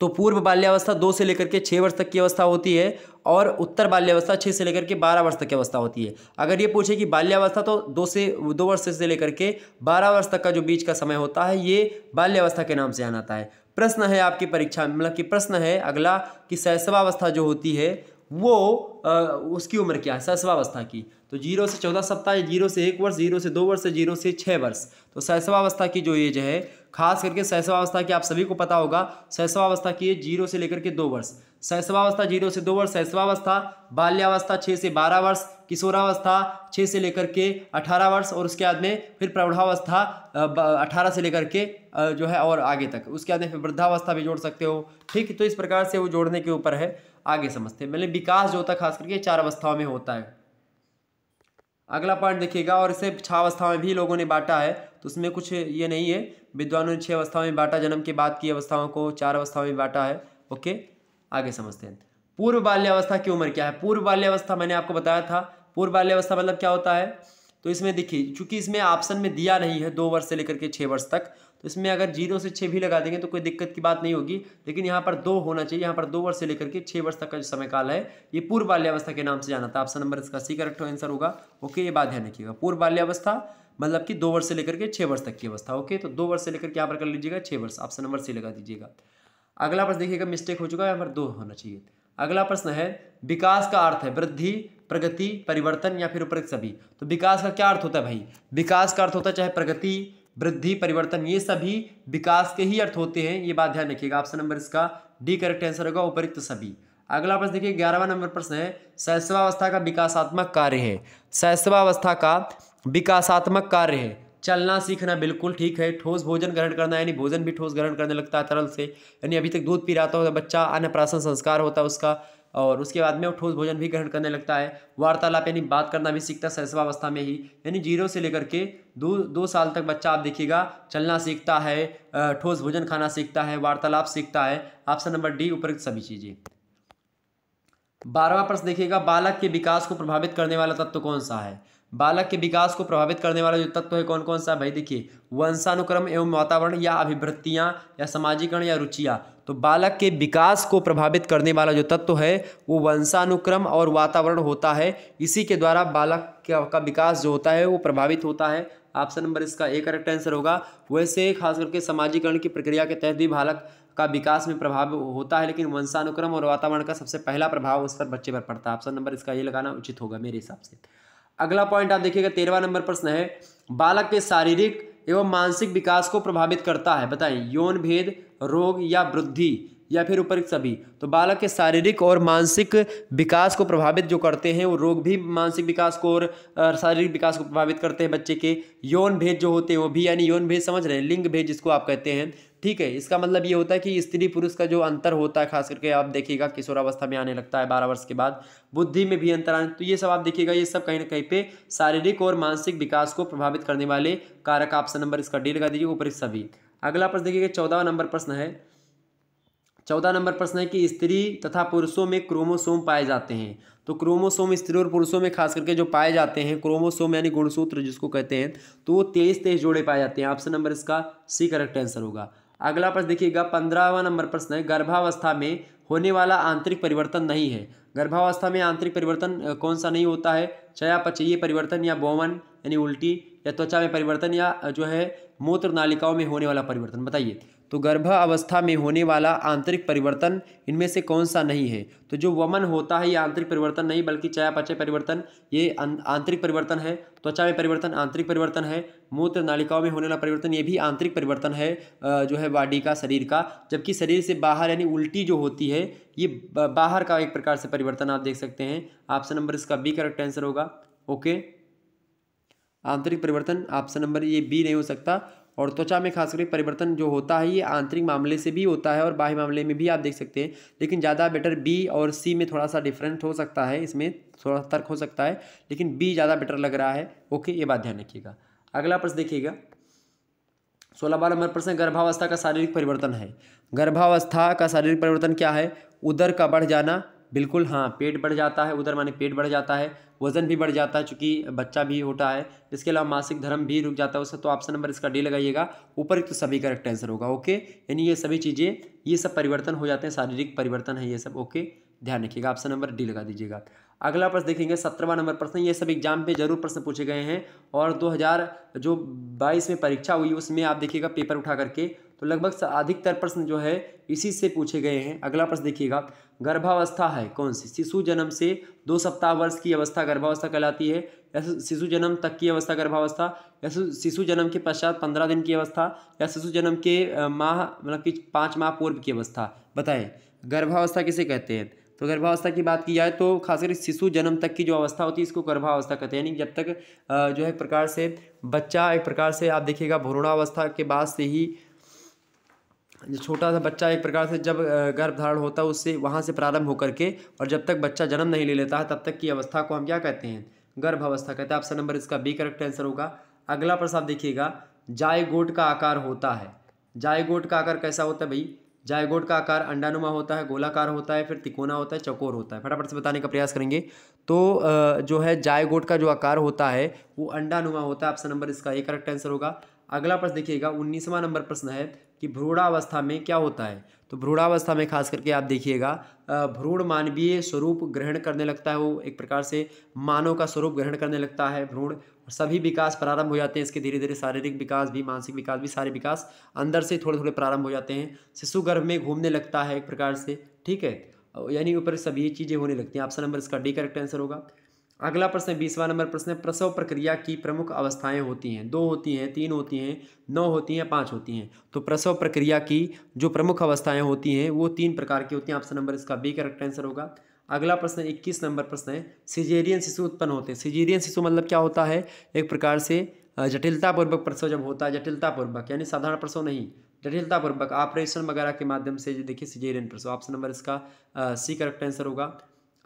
तो पूर्व बाल्यावस्था दो से लेकर के छः वर्ष तक की अवस्था होती है और उत्तर बाल्यावस्था छः से लेकर के बारह वर्ष तक की अवस्था होती है अगर ये पूछे कि बाल्यावस्था तो दो से दो वर्ष से लेकर के बारह वर्ष तक का जो बीच का समय होता है ये बाल्यावस्था के नाम से जाना जाता है प्रश्न है आपकी परीक्षा मतलब कि प्रश्न है अगला कि शैशवावस्था जो होती है वो आ, उसकी उम्र क्या है सहसवावस्था की तो जीरो से चौदह सप्ताह जीरो से एक वर्ष जीरो से दो वर्ष या जीरो से छः वर्ष तो सहसवावस्था की जो एज है खास करके सहसवावस्था की आप सभी को पता होगा सहसवावस्था की एज जीरो से लेकर के दो वर्ष सहसवावस्था जीरो से दो वर्ष सहसवावस्था बाल्यावस्था छः से बारह वर्ष किशोरावस्था छः से लेकर के अठारह वर्ष और उसके बाद में फिर प्रौढ़ावस्था अठारह से लेकर के जो है और आगे तक उसके बाद में फिर वृद्धावस्था भी जोड़ सकते हो ठीक तो इस प्रकार से वो जोड़ने के ऊपर है आगे समझते हैं मतलब विकास जो होता है खास करके चार अवस्थाओं में होता है अगला पॉइंट देखिएगा और इसे छह अवस्थाओं में भी लोगों ने बांटा है तो उसमें कुछ ये नहीं है विद्वानों ने छह अवस्थाओं में बांटा जन्म के बाद की अवस्थाओं को चार अवस्थाओं में बांटा है ओके आगे समझते हैं पूर्व बाल्यावस्था की उम्र क्या है पूर्व बाल्यावस्था मैंने आपको बताया था पूर्व बाल्यावस्था मतलब क्या होता है तो इसमें देखिए चूंकि इसमें ऑप्शन में दिया नहीं है दो वर्ष से लेकर के छः वर्ष तक तो इसमें अगर जीरो से छः भी लगा देंगे तो कोई दिक्कत की बात नहीं होगी लेकिन यहाँ पर दो होना चाहिए यहाँ पर दो वर्ष से लेकर के छः वर्ष तक का जो काल है ये पूर्व बाल्यावस्था के नाम से जाना था ऑप्शन नंबर इसका सी करेक्ट आंसर होगा ओके ये बात ध्यान रखिएगा पूर्व बाल्यावस्था मतलब कि दो वर्ष से लेकर के छः वर्ष तक की अवस्था ओके तो दो वर्ष से लेकर के यहाँ पर कर लीजिएगा छः वर्ष ऑप्शन नंबर सी लगा दीजिएगा अगला प्रश्न देखिएगा मिस्टेक हो चुका है यहाँ पर दो होना चाहिए अगला प्रश्न है विकास का अर्थ है वृद्धि प्रगति परिवर्तन या फिर उपरोक्त सभी तो विकास का क्या अर्थ होता है भाई विकास का अर्थ होता है चाहे प्रगति वृद्धि परिवर्तन ये सभी विकास के ही अर्थ होते हैं ये बात ध्यान रखिएगा ऑप्शन नंबर इसका डी करेक्ट आंसर होगा उपरुक्त सभी अगला प्रश्न देखिए ग्यारहवा नंबर प्रश्न है शैशवावस्था का विकासात्मक कार्य है शैशवावस्था का विकासात्मक कार्य है चलना सीखना बिल्कुल ठीक है ठोस भोजन ग्रहण करना यानी भोजन भी ठोस ग्रहण करने लगता है तरल से यानी अभी तक दूध पी रहा था बच्चा अन्नप्राशन संस्कार होता है उसका और उसके बाद में वो ठोस भोजन भी ग्रहण करने लगता है वार्तालाप यानी बात करना भी सीखता है सरसवावस्था में ही यानी जीरो से लेकर के दो दो साल तक बच्चा आप देखिएगा चलना सीखता है ठोस भोजन खाना सीखता है वार्तालाप सीखता है ऑप्शन नंबर डी उपरोक्त सभी चीज़ें बारहवा प्रश्न देखिएगा बालक के विकास को प्रभावित करने वाला तत्व कौन सा है बालक के विकास को प्रभावित करने वाला जो तत्व है कौन कौन सा भाई देखिए वंशानुक्रम एवं वातावरण या अभिवृत्तियाँ या समाजीकरण या रुचियाँ तो बालक के विकास को प्रभावित करने वाला जो तत्व है वो वंशानुक्रम और वातावरण होता है इसी के द्वारा बालक का विकास जो होता है वो प्रभावित होता है ऑप्शन नंबर इसका एक करेक्ट आंसर होगा वैसे खास करके समाजीकरण की प्रक्रिया के तहत भी बालक का विकास में प्रभाव होता है लेकिन वंशानुक्रम और वातावरण का सबसे पहला प्रभाव उस पर बच्चे पर पड़ता है ऑप्शन नंबर इसका ये लगाना उचित होगा मेरे हिसाब से अगला पॉइंट आप देखिएगा तेरहवा नंबर प्रश्न है बालक के शारीरिक एवं मानसिक विकास को प्रभावित करता है बताएं यौन भेद रोग या वृद्धि या फिर उपरोक्त सभी तो बालक के शारीरिक और मानसिक विकास को प्रभावित जो करते हैं वो रोग भी मानसिक विकास को और शारीरिक विकास को प्रभावित करते हैं बच्चे के यौन भेद जो होते हैं वो भी यानी यौन भेद समझ रहे हैं लिंग भेद जिसको आप कहते हैं ठीक है इसका मतलब ये होता है कि स्त्री पुरुष का जो अंतर होता है खास करके आप देखिएगा किशोरावस्था में आने लगता है बारह वर्ष के बाद बुद्धि में भी अंतर आने तो ये सब आप देखिएगा ये सब कहीं ना कहीं पे शारीरिक और मानसिक विकास को प्रभावित करने वाले कारक ऑप्शन नंबर इसका डी लगा दीजिए ऊपर सभी अगला प्रश्न देखिए चौदह नंबर प्रश्न है चौदह नंबर प्रश्न है कि स्त्री तथा पुरुषों में क्रोमोसोम पाए जाते हैं तो क्रोमोसोम स्त्री और पुरुषों में खास करके जो पाए जाते हैं क्रोमोसोम यानी गुणसूत्र जिसको कहते हैं तो वो तेईस तेईस जोड़े पाए जाते हैं ऑप्शन नंबर इसका सी करेक्ट आंसर होगा अगला प्रश्न देखिएगा पंद्रहवा नंबर प्रश्न है गर्भावस्था में होने वाला आंतरिक परिवर्तन नहीं है गर्भावस्था में आंतरिक परिवर्तन कौन सा नहीं होता है चयापचयी परिवर्तन या बोवन यानी उल्टी या त्वचा में परिवर्तन या जो है मूत्र नालिकाओं में होने वाला परिवर्तन बताइए तो गर्भावस्था में होने वाला आंतरिक परिवर्तन इनमें से कौन सा नहीं है तो जो वमन होता है ये आंतरिक परिवर्तन नहीं बल्कि चयापचय परिवर्तन ये अं-, आंतरिक परिवर्तन है त्वचा में परिवर्तन आंतरिक परिवर्तन है मूत्र नालिकाओं में होने वाला परिवर्तन ये भी आंतरिक परिवर्तन है जो है बॉडी का शरीर का जबकि शरीर से बाहर यानी उल्टी जो होती है ये बाहर का एक प्रकार से परिवर्तन आप देख सकते हैं ऑप्शन नंबर इसका बी करेक्ट आंसर होगा ओके आंतरिक परिवर्तन ऑप्शन नंबर ये बी नहीं हो सकता और त्वचा में खास करके परिवर्तन जो होता है ये आंतरिक मामले से भी होता है और बाह्य मामले में भी आप देख सकते हैं लेकिन ज़्यादा बेटर बी और सी में थोड़ा सा डिफरेंट हो सकता है इसमें थोड़ा तर्क हो सकता है लेकिन बी ज़्यादा बेटर लग रहा है ओके ये बात ध्यान रखिएगा अगला प्रश्न देखिएगा सोलह बारह नंबर प्रश्न गर्भावस्था का शारीरिक परिवर्तन है गर्भावस्था का शारीरिक परिवर्तन क्या है उदर का बढ़ जाना बिल्कुल हाँ पेट बढ़ जाता है उधर माने पेट बढ़ जाता है वज़न भी बढ़ जाता है चूँकि बच्चा भी होता है इसके अलावा मासिक धर्म भी रुक जाता है उसका तो ऑप्शन नंबर इसका डी लगाइएगा ऊपर तो सभी करेक्ट आंसर होगा ओके यानी ये सभी चीज़ें ये सब परिवर्तन हो जाते हैं शारीरिक परिवर्तन है ये सब ओके ध्यान रखिएगा ऑप्शन नंबर डी लगा दीजिएगा अगला प्रश्न देखेंगे सत्रहवा नंबर प्रश्न ये सब एग्जाम पे जरूर प्रश्न पूछे गए हैं और 2000 जो 22 में परीक्षा हुई उसमें आप देखिएगा पेपर उठा करके तो लगभग अधिकतर प्रश्न जो है इसी से पूछे गए हैं अगला प्रश्न देखिएगा गर्भावस्था है कौन सी शिशु जन्म से दो सप्ताह वर्ष की अवस्था गर्भावस्था कहलाती है या शिशु जन्म तक की अवस्था गर्भावस्था या शिशु जन्म के पश्चात पंद्रह दिन की अवस्था या शिशु जन्म के माह मतलब कि पाँच माह पूर्व की अवस्था बताएं गर्भावस्था किसे कहते हैं तो गर्भावस्था की बात की जाए तो खासकर शिशु जन्म तक की जो अवस्था होती है इसको गर्भावस्था कहते हैं यानी जब तक जो है प्रकार से बच्चा एक प्रकार से आप देखिएगा भ्रूणावस्था के बाद से ही छोटा सा बच्चा एक प्रकार से जब गर्भ धारण होता है उससे वहाँ से प्रारंभ होकर के और जब तक बच्चा जन्म नहीं ले लेता है तब तक की अवस्था को हम क्या कहते हैं गर्भ अवस्था कहते हैं ऑप्शन नंबर इसका बी करेक्ट आंसर होगा अगला प्रश्न आप देखिएगा जायगोट का आकार होता है जायगोट का आकार कैसा होता है भाई जायगोट का आकार अंडानुमा होता है गोलाकार होता है फिर तिकोना होता है चकोर होता है फटाफट से बताने का प्रयास करेंगे तो जो है जायगोट का जो आकार होता है वो अंडानुमा होता है ऑप्शन नंबर इसका एक करेक्ट आंसर होगा अगला प्रश्न देखिएगा उन्नीसवा नंबर प्रश्न है कि भ्रूणावस्था में क्या होता है तो भ्रूणावस्था में खास करके आप देखिएगा भ्रूण मानवीय स्वरूप ग्रहण करने लगता है वो एक प्रकार से मानव का स्वरूप ग्रहण करने लगता है भ्रूण सभी विकास प्रारंभ हो जाते हैं इसके धीरे धीरे शारीरिक विकास भी मानसिक विकास भी सारे विकास अंदर से थोड़े थोड़े प्रारंभ हो जाते हैं शिशु गर्भ में घूमने लगता है एक प्रकार से ठीक है यानी ऊपर सभी चीज़ें होने लगती हैं ऑप्शन नंबर इसका डी करेक्ट आंसर होगा अगला प्रश्न बीसवा नंबर प्रश्न है प्रसव प्रक्रिया की प्रमुख अवस्थाएं होती हैं दो होती हैं तीन होती हैं नौ होती हैं पाँच होती हैं तो प्रसव प्रक्रिया की जो प्रमुख अवस्थाएं होती हैं वो तीन प्रकार की होती हैं ऑप्शन नंबर इसका बी करेक्ट आंसर होगा अगला प्रश्न इक्कीस नंबर प्रश्न है सिजेरियन शिशु उत्पन्न होते हैं सिजेरियन शिशु मतलब क्या होता है एक प्रकार से जटिलतापूर्वक प्रसव जब होता है जटिलतापूर्वक यानी साधारण प्रसव नहीं जटिलतापूर्वक ऑपरेशन वगैरह के माध्यम से देखिए सिजेरियन प्रसव ऑप्शन नंबर इसका सी करेक्ट आंसर होगा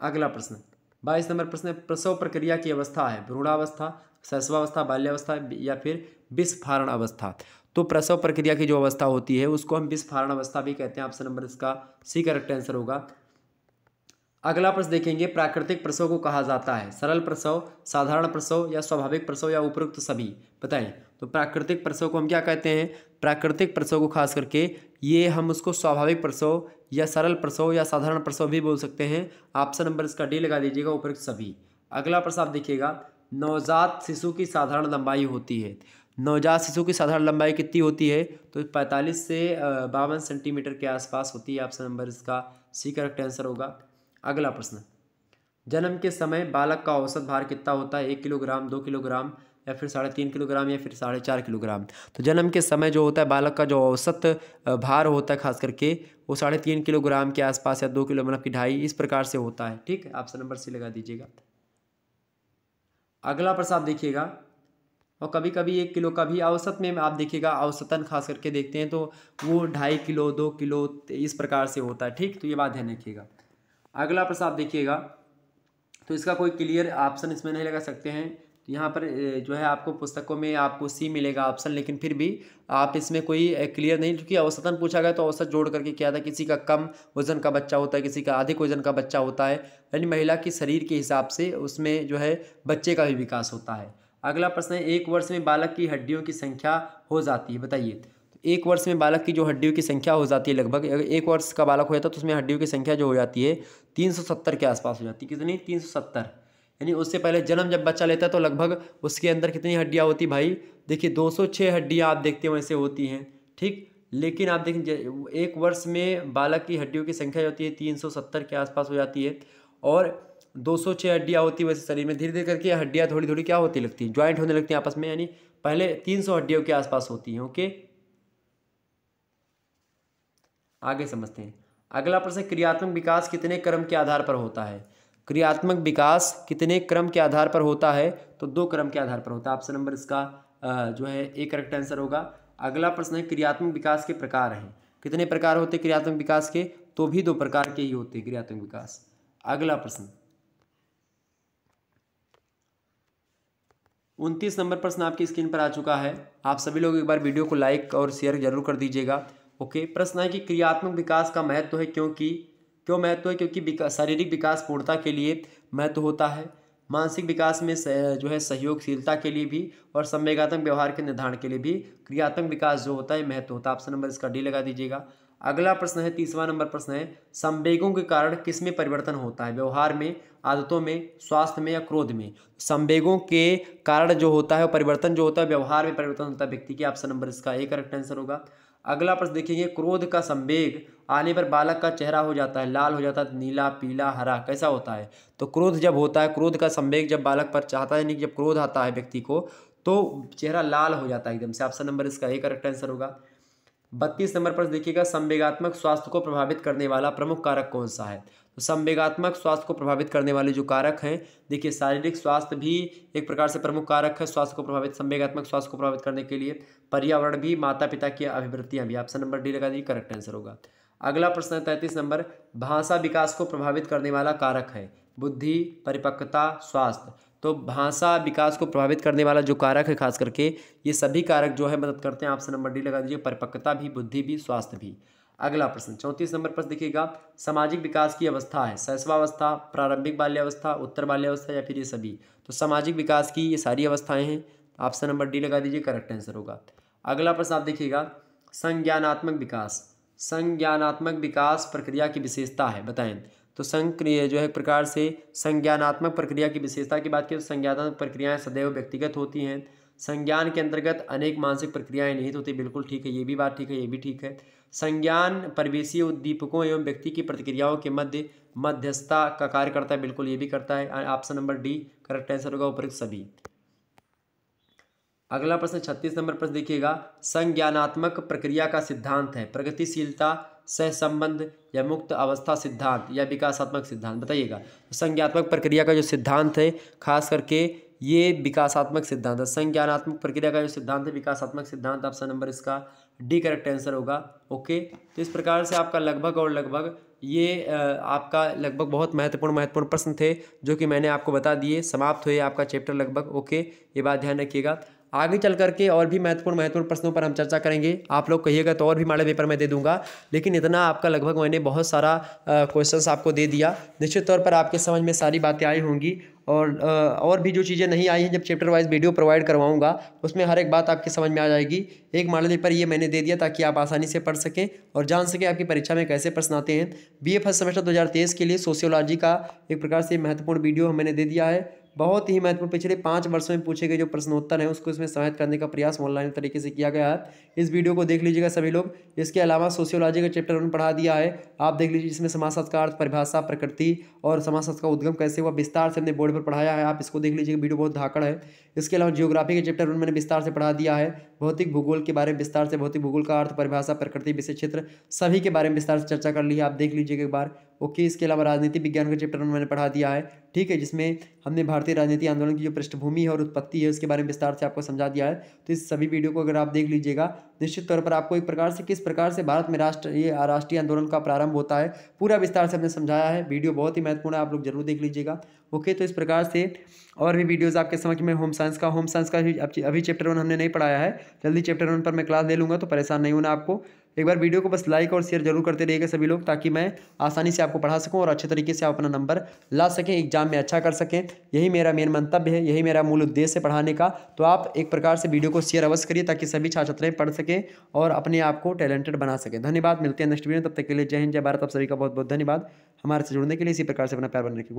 अगला प्रश्न बाईस नंबर प्रश्न प्रसव प्रक्रिया की अवस्था है भ्रूणावस्था सस्वावस्था बाल्यावस्था या फिर विस्फारण अवस्था तो प्रसव प्रक्रिया की जो अवस्था होती है उसको हम विस्फारण अवस्था भी कहते हैं ऑप्शन नंबर इसका सी करेक्ट आंसर होगा अगला प्रश्न देखेंगे प्राकृतिक प्रसव को कहा जाता है सरल प्रसव साधारण प्रसव या स्वाभाविक प्रसव या उपयुक्त सभी बताएं तो प्राकृतिक प्रसव को हम क्या कहते हैं प्राकृतिक प्रसव को खास करके ये हम उसको स्वाभाविक प्रसव या सरल प्रसव या साधारण प्रसव भी बोल सकते हैं ऑप्शन नंबर इसका डी लगा दीजिएगा उपयुक्त सभी अगला प्रश्न आप देखिएगा नवजात शिशु की साधारण लंबाई होती है नवजात शिशु की साधारण लंबाई कितनी होती है तो 45 से बावन सेंटीमीटर के आसपास होती है ऑप्शन नंबर इसका सी करेक्ट आंसर होगा अगला प्रश्न जन्म के समय बालक का औसत भार कितना होता है एक किलोग्राम दो किलोग्राम या फिर साढ़े तीन किलोग्राम या फिर साढ़े चार किलोग्राम तो जन्म के समय जो होता है बालक का जो औसत भार होता है खास करके वो साढ़े तीन किलोग्राम के आसपास या दो किलो मतलब की ढाई इस प्रकार से होता है ठीक है ऑप्शन नंबर सी लगा दीजिएगा अगला प्रश्न आप देखिएगा और कभी कभी एक किलो का भी औसत में आप देखिएगा औसतन खास करके देखते हैं तो वो ढाई किलो दो किलो इस प्रकार से होता है ठीक तो ये बात ध्यान रखिएगा अगला प्रश्न आप देखिएगा तो इसका कोई क्लियर ऑप्शन इसमें नहीं लगा सकते हैं तो यहाँ पर जो है आपको पुस्तकों में आपको सी मिलेगा ऑप्शन लेकिन फिर भी आप इसमें कोई क्लियर नहीं क्योंकि औसतन पूछा गया तो औसत जोड़ करके क्या था किसी का कम वजन का बच्चा होता है किसी का अधिक वजन का बच्चा होता है यानी महिला के शरीर के हिसाब से उसमें जो है बच्चे का भी विकास होता है अगला प्रश्न है एक वर्ष में बालक की हड्डियों की संख्या हो जाती है बताइए तो एक वर्ष में बालक की जो हड्डियों की संख्या हो जाती है लगभग अगर एक वर्ष का बालक हो जाता है तो उसमें हड्डियों की संख्या जो हो जाती है तीन सौ सत्तर के आसपास हो जाती है कितनी तीन सौ सत्तर यानी उससे पहले जन्म जब बच्चा लेता है तो लगभग उसके अंदर कितनी हड्डियाँ होती भाई देखिए छः हड्डियाँ आप देखते हैं वैसे होती हैं ठीक लेकिन आप देखें एक वर्ष में बालक की हड्डियों की संख्या जो होती है तीन सौ सत्तर के आसपास हो जाती है और दो सौ छः हड्डियाँ होती है वैसे शरीर में धीरे धीरे करके हड्डियाँ थोड़ी थोड़ी क्या होती लगती हैं ज्वाइंट होने लगती हैं आपस में यानी पहले तीन सौ हड्डियों के आसपास होती हैं ओके आगे समझते हैं अगला प्रश्न क्रियात्मक विकास कितने कर्म के आधार पर होता है क्रियात्मक विकास कितने क्रम के आधार पर होता है तो दो क्रम के आधार पर होता है ऑप्शन नंबर इसका जो है एक करेक्ट आंसर होगा अगला प्रश्न है क्रियात्मक विकास के प्रकार हैं कितने प्रकार होते हैं क्रियात्मक विकास के तो भी दो प्रकार के ही होते हैं क्रियात्मक विकास अगला प्रश्न उनतीस नंबर प्रश्न आपकी स्क्रीन पर आ चुका है आप सभी लोग एक बार वीडियो को लाइक और शेयर जरूर कर दीजिएगा ओके प्रश्न है कि क्रियात्मक विकास का महत्व तो है क्योंकि क्यों महत्व है क्योंकि विकास शारीरिक विकास पूर्णता के लिए महत्व होता है मानसिक विकास में जो है सहयोगशीलता के लिए भी और संवेगात्मक व्यवहार के निर्धारण के लिए भी क्रियात्मक विकास जो होता है महत्व होता है ऑप्शन नंबर इसका डी लगा दीजिएगा अगला प्रश्न है तीसवा नंबर प्रश्न है संवेगों के कारण किसमें परिवर्तन होता है व्यवहार में आदतों में स्वास्थ्य में या क्रोध में संवेगों के कारण जो होता है परिवर्तन जो होता है व्यवहार में परिवर्तन होता है व्यक्ति के ऑप्शन नंबर इसका एक करेक्ट आंसर होगा अगला प्रश्न देखेंगे क्रोध का संवेग आने पर बालक का चेहरा हो जाता है लाल हो जाता है नीला पीला हरा कैसा होता है तो क्रोध जब होता है क्रोध का संवेग जब बालक पर चाहता है यानी कि जब क्रोध आता है व्यक्ति को तो चेहरा लाल हो जाता है एकदम से ऑप्शन नंबर इसका एक करेक्ट आंसर होगा बत्तीस नंबर पर देखिएगा संवेगात्मक स्वास्थ्य को प्रभावित करने वाला प्रमुख कारक कौन सा है संवेगात्मक स्वास्थ्य को प्रभावित करने वाले जो कारक हैं देखिए शारीरिक स्वास्थ्य भी एक प्रकार से प्रमुख कारक है स्वास्थ्य को प्रभावित संवेगात्मक स्वास्थ्य को प्रभावित करने के लिए पर्यावरण भी माता पिता की अभिवृत्तियाँ भी ऑप्शन नंबर डी लगा दीजिए करेक्ट आंसर होगा अगला प्रश्न है तैंतीस नंबर भाषा विकास को प्रभावित करने वाला कारक है बुद्धि परिपक्वता स्वास्थ्य तो भाषा विकास को प्रभावित करने वाला जो कारक है खास करके ये सभी कारक जो है मदद करते हैं ऑप्शन नंबर डी लगा दीजिए परिपक्वता भी बुद्धि भी स्वास्थ्य भी अगला प्रश्न चौंतीस नंबर प्रश्न देखिएगा सामाजिक विकास की अवस्था है शैशवावस्था प्रारंभिक बाल्यावस्था उत्तर बाल्यावस्था या फिर ये सभी तो सामाजिक विकास की ये सारी अवस्थाएं हैं ऑप्शन तो नंबर डी लगा दीजिए करेक्ट आंसर होगा अगला प्रश्न आप देखिएगा संज्ञानात्मक विकास संज्ञानात्मक विकास प्रक्रिया की विशेषता है बताएं तो संक्रिय जो है प्रकार से संज्ञानात्मक प्रक्रिया की विशेषता की बात की तो संज्ञानात्मक प्रक्रियाएँ सदैव व्यक्तिगत होती हैं संज्ञान के अंतर्गत अनेक मानसिक प्रक्रियाएं निहित होती बिल्कुल ठीक है ये भी बात ठीक है ये भी ठीक है संज्ञान परिवेशीय उद्दीपकों एवं व्यक्ति की प्रतिक्रियाओं के मध्य मध्यस्थता का कार्य करता है बिल्कुल ये भी करता है option number D correct answer होगा उपयुक्त सभी अगला प्रश्न छत्तीस नंबर प्रश्न देखिएगा संज्ञानात्मक प्रक्रिया का सिद्धांत है प्रगतिशीलता सहसंबंध या मुक्त अवस्था सिद्धांत या विकासात्मक सिद्धांत बताइएगा संज्ञात्मक प्रक्रिया का जो सिद्धांत है खास करके ये विकासात्मक सिद्धांत है संज्ञानात्मक प्रक्रिया का जो सिद्धांत है विकासात्मक सिद्धांत ऑप्शन नंबर इसका डी करेक्ट आंसर होगा ओके तो इस प्रकार से आपका लगभग और लगभग ये आपका लगभग बहुत महत्वपूर्ण महत्वपूर्ण प्रश्न थे जो कि मैंने आपको बता दिए समाप्त हुए आपका चैप्टर लगभग ओके ये बात ध्यान रखिएगा आगे चल करके और भी महत्वपूर्ण महत्वपूर्ण प्रश्नों पर हम चर्चा करेंगे आप लोग कहिएगा तो और भी माड़े पेपर मैं दे दूंगा लेकिन इतना आपका लगभग मैंने बहुत सारा क्वेश्चंस आपको दे दिया निश्चित तौर पर आपके समझ में सारी बातें आई होंगी और और भी जो चीज़ें नहीं आई हैं जब चैप्टर वाइज वीडियो प्रोवाइड करवाऊंगा उसमें हर एक बात आपकी समझ में आ जाएगी एक मामले पर ये मैंने दे दिया ताकि आप आसानी से पढ़ सकें और जान सकें आपकी परीक्षा में कैसे प्रश्न आते हैं बी ए फर्स्ट सेमेस्टर दो के लिए सोशियोलॉजी का एक प्रकार से महत्वपूर्ण वीडियो मैंने दे दिया है बहुत ही महत्वपूर्ण पिछले पाँच वर्षों में पूछे गए जो प्रश्नोत्तर हैं उसको इसमें सहायता करने का प्रयास ऑनलाइन तरीके से किया गया है इस वीडियो को देख लीजिएगा सभी लोग इसके अलावा सोशियोलॉजी का चैप्टर उन्होंने पढ़ा दिया है आप देख लीजिए इसमें समाजशास्त्र का अर्थ परिभाषा प्रकृति और समाजशास्त्र का उद्गम कैसे हुआ विस्तार से हमने बोर्ड पर पढ़ाया है आप इसको देख लीजिए वीडियो बहुत धाकड़ है इसके अलावा जियोग्राफी के चैप्टर उन्होंने मैंने विस्तार से पढ़ा दिया है भौतिक भूगोल के बारे में विस्तार से भौतिक भूगोल का अर्थ परिभाषा प्रकृति विशेष क्षेत्र सभी के बारे में विस्तार से चर्चा कर ली है आप देख लीजिएगा एक बार ओके इसके अलावा राजनीति विज्ञान का चैप्टर मैंने पढ़ा दिया है ठीक है जिसमें हमने भारतीय राजनीति आंदोलन की जो पृष्ठभूमि है और उत्पत्ति है उसके बारे में विस्तार से आपको समझा दिया है तो इस सभी वीडियो को अगर आप देख लीजिएगा निश्चित तौर पर आपको एक प्रकार से किस प्रकार से भारत में राष्ट्र ये राष्ट्रीय आंदोलन का प्रारंभ होता है पूरा विस्तार से हमने समझाया है वीडियो बहुत ही महत्वपूर्ण है आप लोग जरूर देख लीजिएगा ओके तो इस प्रकार से और भी वीडियोज़ आपके समझ में होम साइंस का होम साइंस का अभी चैप्टर वन हमने नहीं पढ़ाया है जल्दी चैप्टर वन पर मैं क्लास ले लूँगा तो परेशान नहीं होना आपको एक बार वीडियो को बस लाइक और शेयर जरूर करते रहिएगा सभी लोग ताकि मैं आसानी से आपको पढ़ा सकूँ और अच्छे तरीके से आप अपना नंबर ला सकें एग्जाम में अच्छा कर सकें यही मेरा मेन मंतव्य है यही मेरा मूल उद्देश्य है पढ़ाने का तो आप एक प्रकार से वीडियो को शेयर अवश्य करिए ताकि सभी छात्र छात्राएं पढ़ सकें और अपने आप को टैलेंटेड बना सकें धन्यवाद मिलते हैं नेक्स्ट वीडियो तब तक के लिए जय हिंद जय भारत आप सभी का बहुत बहुत धन्यवाद हमारे से जुड़ने के लिए इसी प्रकार से अपना प्यार बनने की